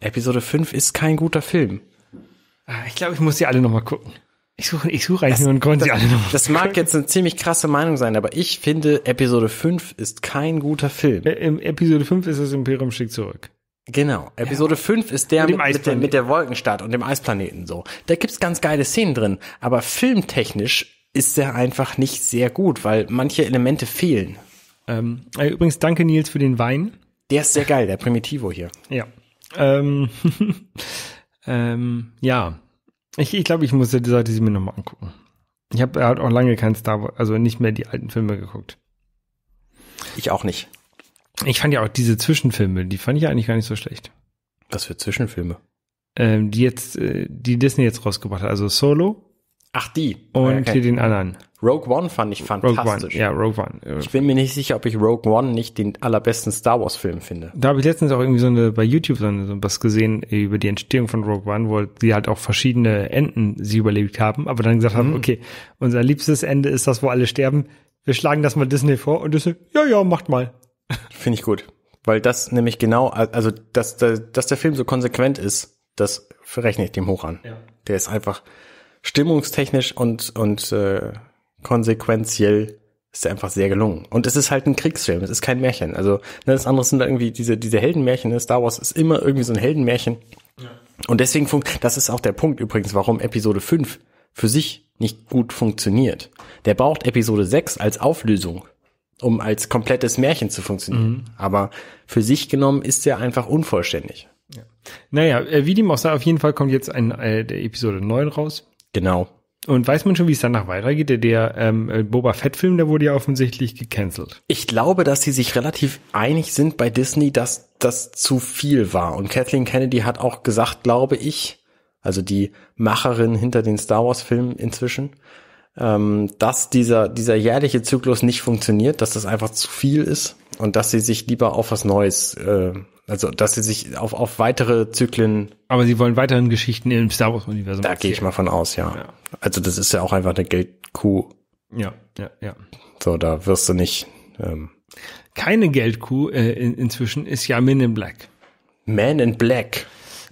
Episode 5 ist kein guter Film. Ah, ich glaube, ich muss die alle nochmal gucken. Ich suche ich suche eigentlich das, nur einen Grund, das, alle nochmal Das mag jetzt eine ziemlich krasse Meinung sein, aber ich finde, Episode 5 ist kein guter Film. Äh, Episode 5 ist das Imperium schickt zurück. Genau. Episode ja. 5 ist der mit, mit, mit, der, mit der Wolkenstadt und dem Eisplaneten so. Da gibt's ganz geile Szenen drin, aber filmtechnisch ist er einfach nicht sehr gut, weil manche Elemente fehlen. Ähm, äh, übrigens, danke Nils für den Wein. Der ist sehr geil, der Primitivo hier. Ja. Ähm,
ähm, ja. Ich, ich glaube, ich muss die Seite sie mir nochmal angucken. Ich habe auch lange kein Star Wars, also nicht mehr die alten Filme geguckt. Ich auch nicht. Ich fand ja auch diese Zwischenfilme, die fand ich eigentlich gar nicht so schlecht.
Was für Zwischenfilme?
Ähm, die jetzt, äh, die Disney jetzt rausgebracht hat. Also Solo. Ach, die. Und okay. hier den anderen.
Rogue One fand ich fantastisch. Rogue One, ja, Rogue One. Ich bin mir nicht sicher, ob ich Rogue One nicht den allerbesten Star Wars Film finde.
Da habe ich letztens auch irgendwie so eine, bei YouTube so, eine, so was gesehen äh, über die Entstehung von Rogue One, wo die halt auch verschiedene Enden sie überlebt haben, aber dann gesagt mhm. haben, okay, unser liebstes Ende ist das, wo alle sterben. Wir schlagen das mal Disney vor und Disney, ja, ja, macht mal.
Finde ich gut. Weil das nämlich genau, also dass, dass der Film so konsequent ist, das verrechne ich dem hoch an. Ja. Der ist einfach stimmungstechnisch und, und äh, konsequenziell ist er einfach sehr gelungen. Und es ist halt ein Kriegsfilm, es ist kein Märchen. Also ne, das andere sind irgendwie diese, diese Heldenmärchen. Ne? Star Wars ist immer irgendwie so ein Heldenmärchen. Ja. Und deswegen funkt, das ist auch der Punkt übrigens, warum Episode 5 für sich nicht gut funktioniert. Der braucht Episode 6 als Auflösung um als komplettes Märchen zu funktionieren. Mhm. Aber für sich genommen ist er einfach unvollständig. Ja.
Naja, wie die auch auf jeden Fall kommt jetzt ein, äh, der Episode 9 raus. Genau. Und weiß man schon, wie es danach weitergeht?
Der, der ähm, äh, Boba Fett-Film, der wurde ja offensichtlich gecancelt. Ich glaube, dass sie sich relativ einig sind bei Disney, dass das zu viel war. Und Kathleen Kennedy hat auch gesagt, glaube ich, also die Macherin hinter den Star Wars-Filmen inzwischen, ähm, dass dieser, dieser jährliche Zyklus nicht funktioniert, dass das einfach zu viel ist und dass sie sich lieber auf was Neues, äh, also dass sie sich auf, auf weitere Zyklen. Aber sie wollen weiteren Geschichten im Star Wars-Universum. Da gehe ich mal von aus, ja. ja. Also das ist ja auch einfach eine Geldkuh. Ja, ja, ja. So, da wirst du nicht. Ähm,
Keine Geldkuh äh, in, inzwischen ist ja Men in Black. Man in Black.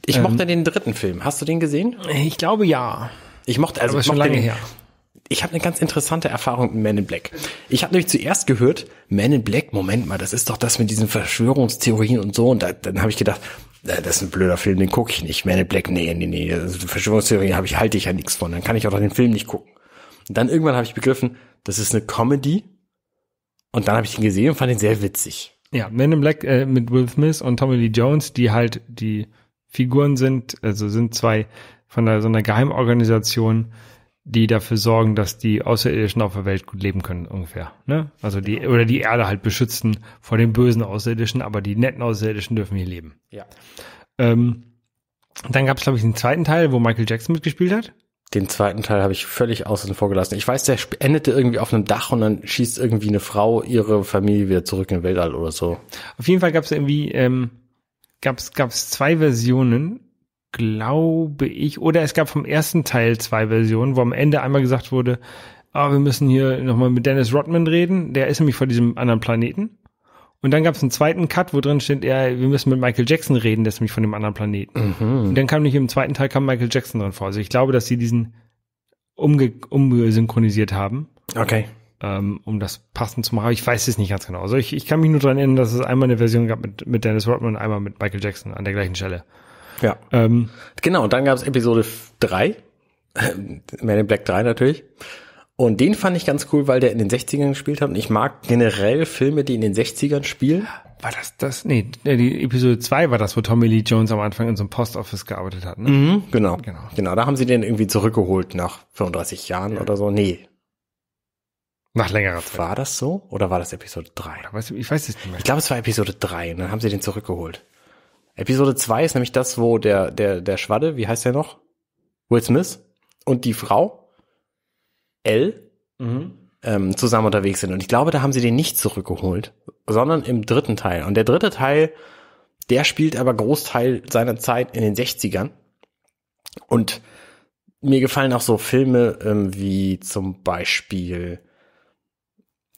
Ich ähm, mochte den
dritten Film. Hast du den gesehen? Ich glaube ja. Ich mochte
also ich mochte den, her
ich habe eine ganz interessante Erfahrung mit Man in Black. Ich habe nämlich zuerst gehört, Man in Black, Moment mal, das ist doch das mit diesen Verschwörungstheorien und so. Und da, dann habe ich gedacht, äh, das ist ein blöder Film, den gucke ich nicht. Man in Black, nee, nee, nee, Verschwörungstheorien habe ich, halte ich ja nichts von. Dann kann ich auch den Film nicht gucken. Und dann irgendwann habe ich begriffen, das ist eine Comedy. Und dann habe ich ihn gesehen und fand ihn sehr witzig.
Ja, Man in Black äh, mit Will Smith und Tommy Lee Jones, die halt die Figuren sind, also sind zwei von der, so einer Geheimorganisation, die dafür sorgen, dass die Außerirdischen auf der Welt gut leben können, ungefähr. Ne? Also die, oder die Erde halt beschützen vor den bösen Außerirdischen, aber die netten Außerirdischen dürfen hier leben. Ja. Ähm, dann
gab es, glaube ich, den zweiten Teil, wo Michael Jackson mitgespielt hat. Den zweiten Teil habe ich völlig außen vor gelassen. Ich weiß, der endete irgendwie auf einem Dach und dann schießt irgendwie eine Frau ihre Familie wieder zurück in den Weltall oder so. Auf jeden Fall gab es irgendwie, ähm, gab's, gab's zwei Versionen
glaube ich, oder es gab vom ersten Teil zwei Versionen, wo am Ende einmal gesagt wurde, ah, wir müssen hier nochmal mit Dennis Rodman reden, der ist nämlich von diesem anderen Planeten. Und dann gab es einen zweiten Cut, wo drin steht, ja, wir müssen mit Michael Jackson reden, der ist nämlich von dem anderen Planeten. Mhm. Und dann kam nicht im zweiten Teil kam Michael Jackson drin vor. Also ich glaube, dass sie diesen umgesynchronisiert haben. Okay. Ähm, um das passend zu machen. Aber Ich weiß es nicht ganz genau. Also ich, ich kann mich nur daran erinnern, dass es einmal eine Version gab mit, mit Dennis Rodman und einmal mit Michael Jackson an der gleichen Stelle. Ja. Ähm,
genau, und dann gab es Episode 3, Man in Black 3 natürlich. Und den fand ich ganz cool, weil der in den 60ern gespielt hat. Und ich mag generell Filme, die in den 60ern spielen.
War das das? Nee, äh, die Episode 2 war das, wo Tommy Lee Jones am Anfang in so einem Post Office gearbeitet
hat, ne? Mhm, genau. genau. Genau, da haben sie den irgendwie zurückgeholt nach 35 Jahren ja. oder so. Nee. Nach längerer Zeit. War das so? Oder war das Episode 3? Ich weiß es nicht mehr. Ich glaube, es war Episode 3. Und dann haben sie den zurückgeholt. Episode 2 ist nämlich das, wo der, der, der Schwadde, wie heißt der noch? Will Smith und die Frau, Elle, mhm. ähm, zusammen unterwegs sind. Und ich glaube, da haben sie den nicht zurückgeholt, sondern im dritten Teil. Und der dritte Teil, der spielt aber Großteil seiner Zeit in den 60ern. Und mir gefallen auch so Filme ähm, wie zum Beispiel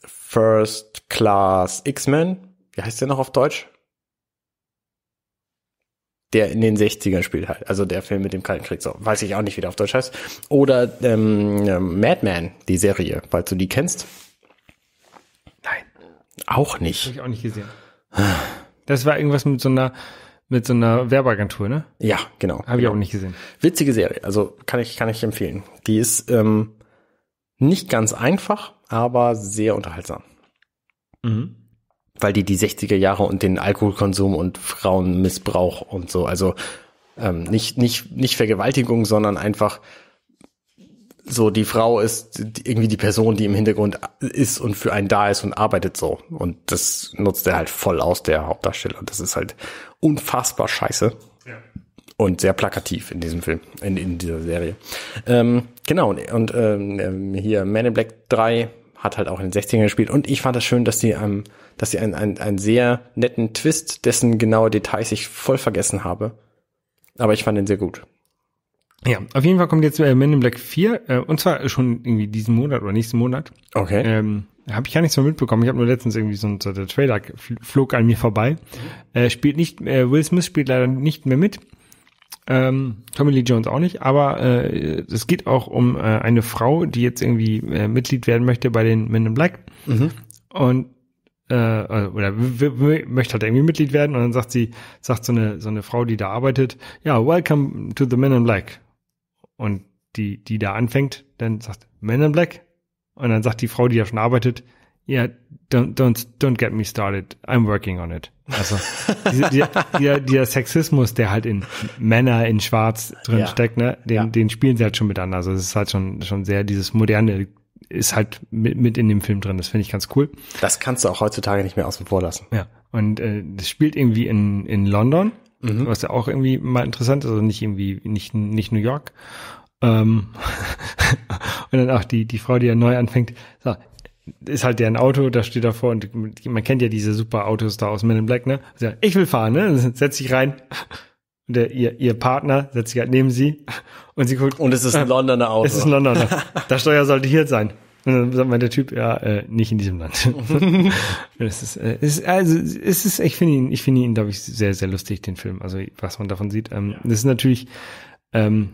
First Class X-Men. Wie heißt der noch auf Deutsch? der in den 60ern spielt halt. Also der Film mit dem Kalten Krieg. So, weiß ich auch nicht, wie der auf Deutsch heißt. Oder ähm, ähm Madman, die Serie, falls du die kennst. Nein. Auch nicht. Habe ich auch nicht gesehen.
Das war irgendwas mit so einer mit so einer Werbeagentur, ne? Ja, genau. Habe ich genau. auch nicht
gesehen. Witzige Serie, also kann ich kann ich empfehlen. Die ist ähm, nicht ganz einfach, aber sehr unterhaltsam. Mhm weil die die 60er Jahre und den Alkoholkonsum und Frauenmissbrauch und so, also ähm, nicht, nicht, nicht Vergewaltigung, sondern einfach so, die Frau ist irgendwie die Person, die im Hintergrund ist und für einen da ist und arbeitet so. Und das nutzt er halt voll aus, der Hauptdarsteller. Und das ist halt unfassbar scheiße. Ja. Und sehr plakativ in diesem Film, in, in dieser Serie. Ähm, genau, und, und ähm, hier Man in Black 3 hat halt auch in den 60ern gespielt. Und ich fand das schön, dass sie, ähm, dass sie einen, einen, einen sehr netten Twist, dessen genaue Details ich voll vergessen habe. Aber ich fand den sehr gut.
Ja, auf jeden Fall kommt jetzt äh, Men in Black 4, äh, und zwar schon irgendwie diesen Monat oder nächsten Monat. Okay. Ähm, habe ich gar nichts mehr mitbekommen. Ich habe nur letztens irgendwie so, ein, so der Trailer flog an mir vorbei. Mhm. Äh, spielt nicht, äh, Will Smith spielt leider nicht mehr mit. Ähm, Tommy Lee Jones auch nicht, aber äh, es geht auch um äh, eine Frau, die jetzt irgendwie äh, Mitglied werden möchte bei den Men in Black. Mhm. Und äh, äh oder möchte halt irgendwie Mitglied werden und dann sagt sie, sagt so eine, so eine Frau, die da arbeitet, ja, welcome to the Men in Black. Und die, die da anfängt, dann sagt Men in Black. Und dann sagt die Frau, die da schon arbeitet, yeah, don't, don't, don't get me started. I'm working on it. Also dieser, dieser, dieser Sexismus, der halt in Männer in Schwarz drin ja. steckt, ne, den, ja. den spielen sie halt schon mit an. Also es ist halt schon, schon sehr dieses moderne ist halt mit, mit in dem Film drin. Das finde ich ganz cool.
Das kannst du auch heutzutage nicht mehr außen vor lassen.
Ja. Und äh, das spielt irgendwie in, in London, mhm. was ja auch irgendwie mal interessant ist, also nicht irgendwie, nicht, nicht New York. Ähm, und dann auch die, die Frau, die ja neu anfängt, So, ist halt deren Auto, da steht davor und man kennt ja diese super Autos da aus Men in Black, ne? Also, ich will fahren, ne? Setz dich rein. Und der, ihr, ihr Partner setzt sich halt neben sie und sie guckt. Und es ist ein Londoner Auto. Es ist ein Londoner. Das Steuer sollte hier sein. Und dann sagt man der Typ, ja, äh, nicht in diesem Land. es ist, äh, ist, also, es ist, ich finde ihn, ich finde ihn, glaube ich, sehr, sehr lustig, den Film. Also, was man davon sieht. Ähm, ja. Das ist natürlich, ähm,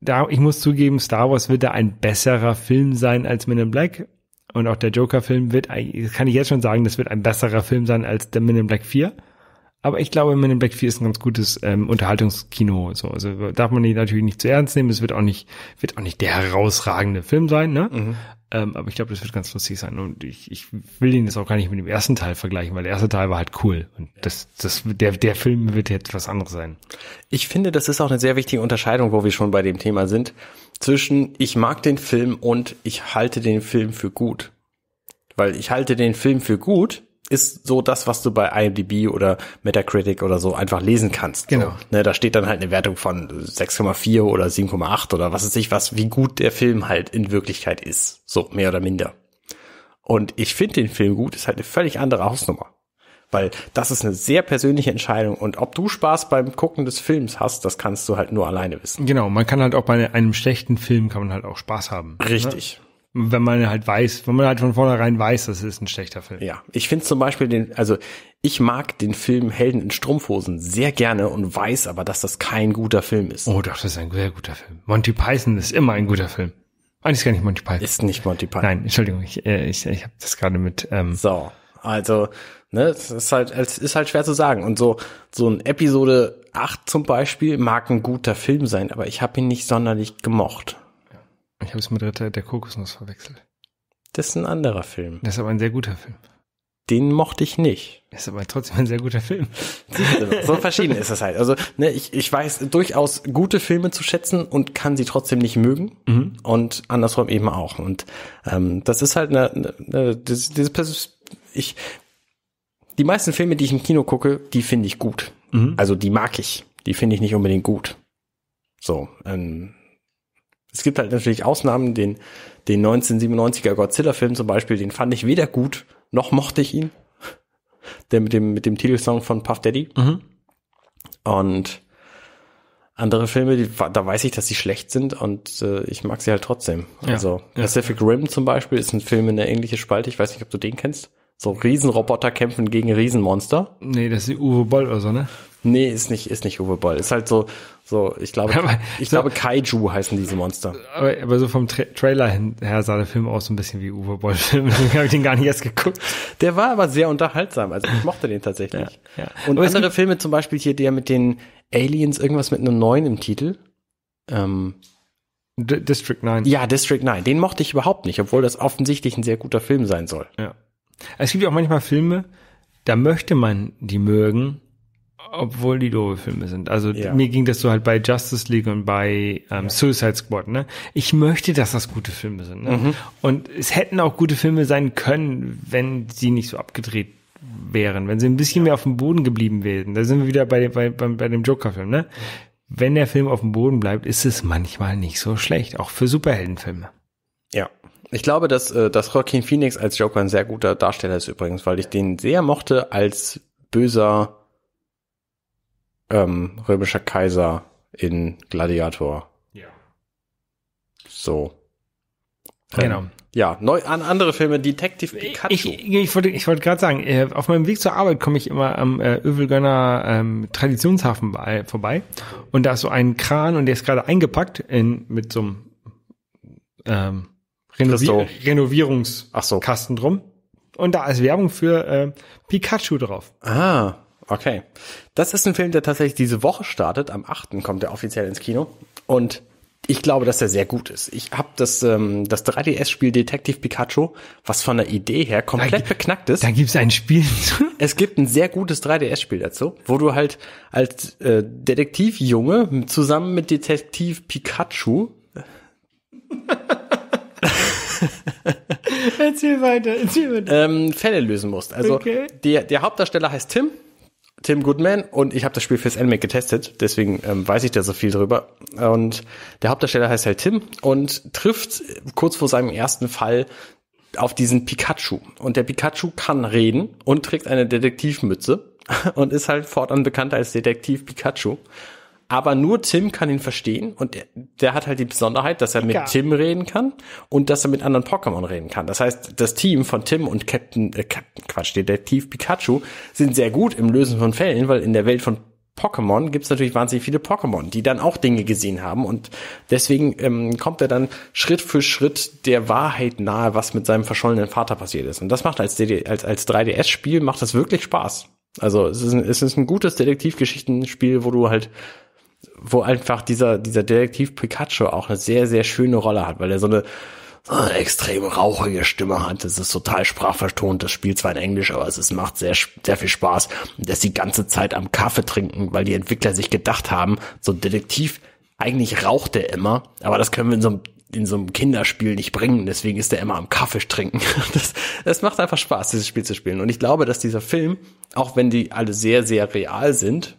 da, ich muss zugeben, Star Wars wird da ein besserer Film sein als Men in Black. Und auch der Joker-Film wird, kann ich jetzt schon sagen, das wird ein besserer Film sein als der Men in Black 4. Aber ich glaube, Men in Black 4 ist ein ganz gutes ähm, Unterhaltungskino. So. Also darf man die natürlich nicht zu ernst nehmen. Es wird auch nicht, wird auch nicht der herausragende Film sein, ne? Mhm. Ähm, aber ich glaube, das wird ganz lustig sein. Und ich, ich will ihn jetzt auch gar nicht mit dem ersten Teil vergleichen, weil der erste Teil
war halt cool. Und das, das, der, der Film wird jetzt was anderes sein. Ich finde, das ist auch eine sehr wichtige Unterscheidung, wo wir schon bei dem Thema sind zwischen ich mag den Film und ich halte den Film für gut. Weil ich halte den Film für gut ist so das, was du bei IMDb oder Metacritic oder so einfach lesen kannst. Genau. So, ne, da steht dann halt eine Wertung von 6,4 oder 7,8 oder was weiß ich was, wie gut der Film halt in Wirklichkeit ist. So, mehr oder minder. Und ich finde den Film gut, ist halt eine völlig andere Hausnummer. Weil das ist eine sehr persönliche Entscheidung und ob du Spaß beim Gucken des Films hast, das kannst du halt nur alleine
wissen. Genau, man kann halt auch bei einem schlechten Film kann man halt auch Spaß haben. Ne? Richtig. Ne? wenn man halt weiß, wenn man halt von vornherein weiß, das ist ein schlechter Film.
Ja, ich finde zum Beispiel den, also ich mag den Film Helden in Strumpfhosen sehr gerne und weiß aber, dass das kein guter Film ist. Oh doch, das ist ein sehr guter Film. Monty Python ist immer ein guter Film. Eigentlich ist gar nicht Monty Python. Ist nicht
Monty Python. Nein, Entschuldigung, ich, äh, ich, ich habe das gerade mit. Ähm, so,
also, ne, es ist halt, es ist halt schwer zu sagen. Und so, so ein Episode 8 zum Beispiel mag ein guter Film sein, aber ich habe ihn nicht sonderlich gemocht.
Ich habe es mit Ritter der Kokosnuss verwechselt.
Das ist ein anderer Film. Das ist aber ein sehr guter Film. Den mochte ich nicht. Das ist aber trotzdem ein sehr guter Film. so verschieden ist es halt. Also, ne, ich, ich weiß durchaus gute Filme zu schätzen und kann sie trotzdem nicht mögen. Mhm. Und andersrum eben auch. Und ähm, das ist halt eine, eine, eine diese Perspektive ich, die meisten Filme, die ich im Kino gucke, die finde ich gut. Mhm. Also die mag ich. Die finde ich nicht unbedingt gut. So, ähm, es gibt halt natürlich Ausnahmen, den, den 1997er Godzilla-Film zum Beispiel, den fand ich weder gut, noch mochte ich ihn. Der mit dem, mit dem Titelsong von Puff Daddy. Mhm. Und andere Filme, die, da weiß ich, dass sie schlecht sind und äh, ich mag sie halt trotzdem. Ja, also ja. Pacific Rim zum Beispiel ist ein Film in der ähnliche Spalte. Ich weiß nicht, ob du den kennst. So Riesenroboter kämpfen gegen Riesenmonster. Nee, das ist Uwe Boll oder so, ne? Nee, ist nicht, ist nicht Uwe Boll. Ist halt so, so, ich glaube, aber, ich so, glaube Kaiju heißen diese Monster.
Aber, aber so vom Tra Trailer her sah der Film
auch so ein bisschen wie Uwe Boll Deswegen habe ich den gar nicht erst geguckt. Der war aber sehr unterhaltsam. Also ich mochte den tatsächlich. Ja, ja. Und aber andere Filme zum Beispiel hier der mit den Aliens irgendwas mit einem neuen im Titel. Ähm, District 9. Ja, District 9. Den mochte ich überhaupt nicht, obwohl das offensichtlich ein sehr guter Film sein soll. Ja.
Es gibt ja auch manchmal Filme, da möchte man die mögen,
obwohl die doofe Filme sind. Also ja. mir
ging das so halt bei Justice League und bei ähm, ja. Suicide Squad. Ne? Ich möchte, dass das gute Filme sind. Ne? Mhm. Und es hätten auch gute Filme sein können, wenn sie nicht so abgedreht wären, wenn sie ein bisschen ja. mehr auf dem Boden geblieben wären. Da sind wir wieder bei, bei, bei, bei dem Joker-Film. Ne? Wenn der Film auf dem Boden bleibt, ist es manchmal nicht so schlecht, auch für Superheldenfilme.
Ja. Ich glaube, dass, äh, dass Joaquin Phoenix als Joker ein sehr guter Darsteller ist übrigens, weil ich den sehr mochte als böser ähm, römischer Kaiser in Gladiator. Ja. So. Ähm, genau. Ähm, ja, neu, an andere Filme, Detective Pikachu.
Ich, ich, ich wollte, ich wollte gerade sagen, äh, auf meinem Weg zur Arbeit komme ich immer am äh, Övelgönner ähm, Traditionshafen bei, vorbei und da ist so ein Kran und der ist gerade eingepackt in, mit so einem ähm, Renovi so.
Renovierungskasten so. drum.
Und da ist Werbung für äh, Pikachu drauf.
Ah, okay. Das ist ein Film, der tatsächlich diese Woche startet. Am 8. kommt er offiziell ins Kino. Und ich glaube, dass er sehr gut ist. Ich habe das, ähm, das 3DS-Spiel Detective Pikachu, was von der Idee her komplett da, beknackt ist. Dann gibt's ein Spiel zu. Es gibt ein sehr gutes 3DS-Spiel dazu, wo du halt als äh, Detektivjunge zusammen mit Detektiv Pikachu
Erzähl weiter, erzähl
weiter. Ähm, Fälle lösen musst. Also okay. der, der Hauptdarsteller heißt Tim. Tim Goodman und ich habe das Spiel fürs Anime getestet, deswegen ähm, weiß ich da so viel drüber. Und der Hauptdarsteller heißt halt Tim und trifft kurz vor seinem ersten Fall auf diesen Pikachu. Und der Pikachu kann reden und trägt eine Detektivmütze und ist halt fortan bekannt als Detektiv Pikachu aber nur Tim kann ihn verstehen und der, der hat halt die Besonderheit, dass er mit Tim reden kann und dass er mit anderen Pokémon reden kann. Das heißt, das Team von Tim und Captain, äh, Captain Quatsch, Detektiv Pikachu sind sehr gut im Lösen von Fällen, weil in der Welt von Pokémon gibt es natürlich wahnsinnig viele Pokémon, die dann auch Dinge gesehen haben und deswegen ähm, kommt er dann Schritt für Schritt der Wahrheit nahe, was mit seinem verschollenen Vater passiert ist. Und das macht als, DD, als, als 3DS-Spiel macht das wirklich Spaß. Also es ist ein, es ist ein gutes Detektivgeschichtenspiel, wo du halt wo einfach dieser, dieser Detektiv Pikachu auch eine sehr, sehr schöne Rolle hat, weil er so eine, so eine extrem rauchige Stimme hat. Es ist total sprachvertont. Das Spiel zwar in Englisch, aber es ist, macht sehr, sehr viel Spaß. Und das die ganze Zeit am Kaffee trinken, weil die Entwickler sich gedacht haben, so ein Detektiv, eigentlich raucht er immer, aber das können wir in so einem in so einem Kinderspiel nicht bringen. Deswegen ist er immer am Kaffee trinken. Das, das macht einfach Spaß, dieses Spiel zu spielen. Und ich glaube, dass dieser Film, auch wenn die alle sehr, sehr real sind,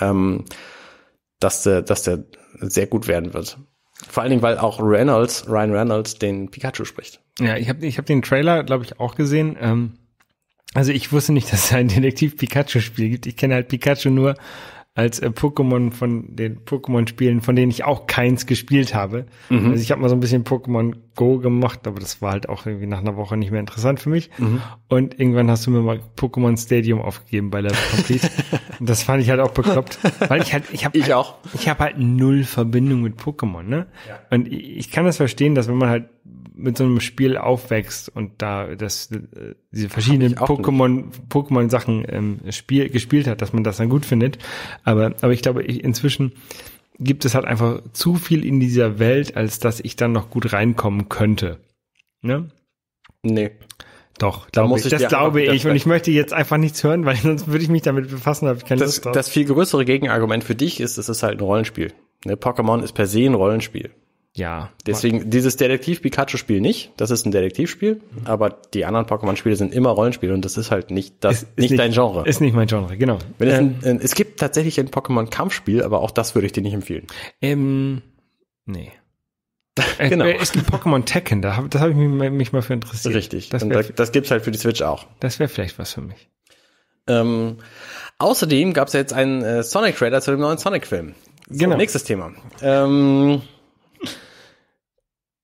ähm, dass der, dass der sehr gut werden wird. Vor allen Dingen, weil auch Reynolds, Ryan Reynolds, den Pikachu spricht.
Ja, ich habe ich hab den Trailer, glaube ich, auch gesehen. Ähm, also ich wusste nicht, dass es ein Detektiv-Pikachu-Spiel gibt. Ich kenne halt Pikachu nur als äh, Pokémon von den Pokémon-Spielen, von denen ich auch keins gespielt habe. Mhm. Also ich habe mal so ein bisschen Pokémon Go gemacht, aber das war halt auch irgendwie nach einer Woche nicht mehr interessant für mich. Mhm. Und irgendwann hast du mir mal Pokémon Stadium aufgegeben bei Level Complete. das fand ich halt auch bekloppt, weil ich halt, ich habe ich halt, auch. halt null Verbindung mit Pokémon, ne? Ja. Und ich kann das verstehen, dass wenn man halt mit so einem Spiel aufwächst und da das, äh, diese verschiedenen Pokémon Pokémon Sachen ähm, spiel, gespielt hat, dass man das dann gut findet. Aber aber ich glaube, ich, inzwischen gibt es halt einfach zu viel in dieser Welt, als dass ich dann noch gut reinkommen könnte.
Ne? Nee. Doch, glaube ich. ich. Das glaube ich. und ich
möchte jetzt einfach nichts hören, weil sonst würde ich mich damit befassen, habe ich keine das, Lust drauf. Das
viel größere Gegenargument für dich ist, es ist halt ein Rollenspiel. Ne? Pokémon ist per se ein Rollenspiel ja. Deswegen dieses Detektiv-Pikachu-Spiel nicht. Das ist ein Detektivspiel, mhm. aber die anderen Pokémon-Spiele sind immer Rollenspiele und das ist halt nicht das, ist, nicht, ist nicht, dein Genre. Ist nicht mein Genre, genau. Wenn ähm, es, ein, es gibt tatsächlich ein Pokémon-Kampfspiel, aber auch das würde ich dir nicht empfehlen. Ähm, nee.
Äh, genau. Äh, es gibt Pokémon Tekken, da hab, ich
mich, mich, mal für interessiert. Richtig. Das, wär, das gibt's halt für die Switch auch. Das wäre vielleicht was für mich. Ähm, außerdem gab's ja jetzt einen äh, Sonic Trailer zu dem neuen Sonic-Film. So, genau. Nächstes Thema.
Ähm,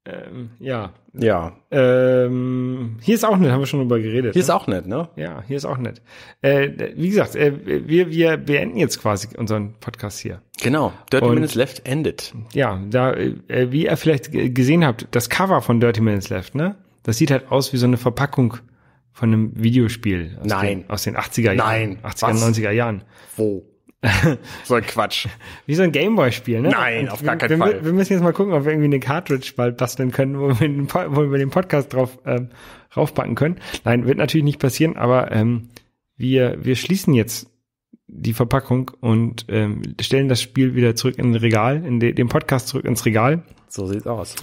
ähm, ja. Ja. Ähm, hier ist auch nett, haben wir schon drüber geredet. Hier ne? ist auch nett, ne? Ja, hier ist auch nett. Äh, wie gesagt, äh, wir, wir beenden jetzt quasi unseren Podcast hier. Genau. Dirty Und, Minutes Left endet. Ja, da, äh, wie ihr vielleicht gesehen habt, das Cover von Dirty Minutes Left, ne? Das sieht halt aus wie so eine Verpackung von einem Videospiel. Aus Nein. Den, aus den 80er Jahren. Nein. 80er, Was? 90er Jahren. Wo? so ein Quatsch. Wie so ein Gameboy-Spiel, ne? Nein, auf gar keinen wir, Fall. Wir müssen jetzt mal gucken, ob wir irgendwie eine Cartridge bald basteln können, wo wir den, wo wir den Podcast drauf ähm, raufpacken können. Nein, wird natürlich nicht passieren, aber ähm, wir, wir schließen jetzt die Verpackung und ähm, stellen das Spiel wieder zurück in den Regal, in de, den Podcast zurück ins Regal.
So sieht's aus.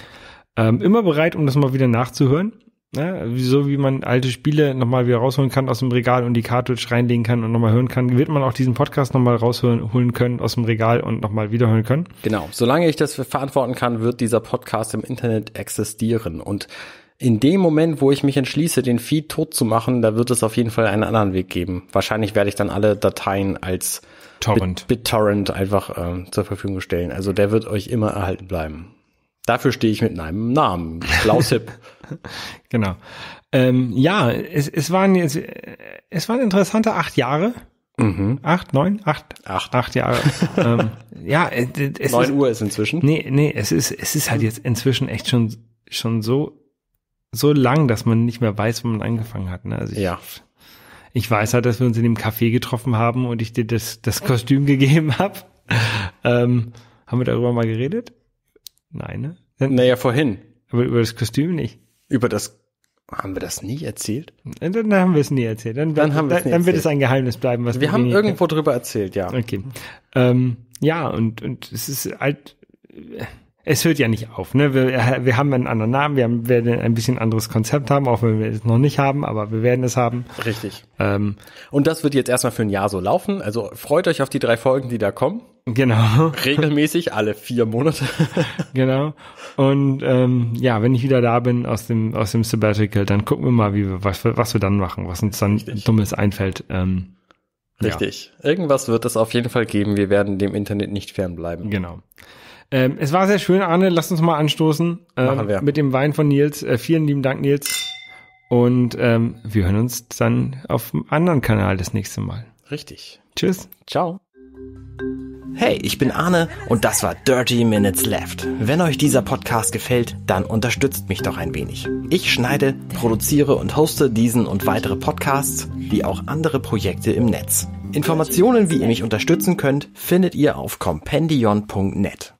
Ähm, immer bereit, um das mal wieder nachzuhören. Ne? So wie man alte Spiele nochmal wieder rausholen kann aus dem Regal und die Cartridge reinlegen kann und nochmal hören kann, wird man auch diesen Podcast nochmal rausholen können aus dem Regal und nochmal wiederhören können.
Genau, solange ich das verantworten kann, wird dieser Podcast im Internet existieren. Und in dem Moment, wo ich mich entschließe, den Feed tot zu machen, da wird es auf jeden Fall einen anderen Weg geben. Wahrscheinlich werde ich dann alle Dateien als BitTorrent Bit einfach äh, zur Verfügung stellen. Also der wird euch immer erhalten bleiben. Dafür stehe ich mit meinem Namen, Klaus Hipp. genau. Ähm, ja, es, es waren jetzt, äh, es waren interessante acht
Jahre. Mhm. Acht, neun, acht, acht, acht Jahre. ähm,
ja, äh, es neun ist, Uhr ist inzwischen.
Nee, nee, es ist, es ist halt jetzt inzwischen echt schon, schon so, so lang, dass man nicht mehr weiß, wo man angefangen hat. Ne? Also ich, ja. Ich weiß halt, dass wir uns in dem Café getroffen haben und ich dir das, das Kostüm gegeben habe. Ähm, haben wir darüber mal geredet? Nein, ne? Naja, vorhin. Aber über das Kostüm nicht. Über das haben wir das nie erzählt? Äh, dann haben wir es nie erzählt. Dann, dann, haben dann, dann wird es ein Geheimnis bleiben, was wir, wir haben irgendwo drüber erzählt, ja. Okay. Ähm, ja, und, und es ist halt, äh, es hört ja nicht auf. Ne? Wir, äh, wir haben einen anderen Namen, wir haben, werden ein bisschen anderes Konzept haben, auch wenn wir es noch nicht haben, aber wir werden es haben. Richtig. Ähm,
und das wird jetzt erstmal für ein Jahr so laufen. Also freut euch auf die drei Folgen, die da kommen. Genau. Regelmäßig, alle vier Monate.
genau. Und ähm, ja, wenn ich wieder da bin aus dem, aus dem Sabbatical, dann gucken wir mal, wie wir, was, was wir dann machen, was uns dann Richtig. Dummes einfällt. Ähm,
Richtig. Ja. Irgendwas wird es auf jeden Fall geben. Wir werden dem Internet nicht fernbleiben. Genau.
Ähm, es war sehr schön, Arne. Lass uns mal
anstoßen. Ähm, Machen wir. Mit dem Wein von Nils. Äh, vielen
lieben Dank, Nils. Und ähm, wir hören uns dann auf einem anderen Kanal das nächste
Mal. Richtig. Tschüss. Ciao. Hey, ich bin Arne und das war Dirty Minutes Left. Wenn euch dieser Podcast gefällt, dann unterstützt mich doch ein wenig. Ich schneide, produziere und hoste diesen und weitere Podcasts, wie auch andere Projekte im
Netz. Informationen, wie ihr mich unterstützen könnt, findet ihr auf compendion.net.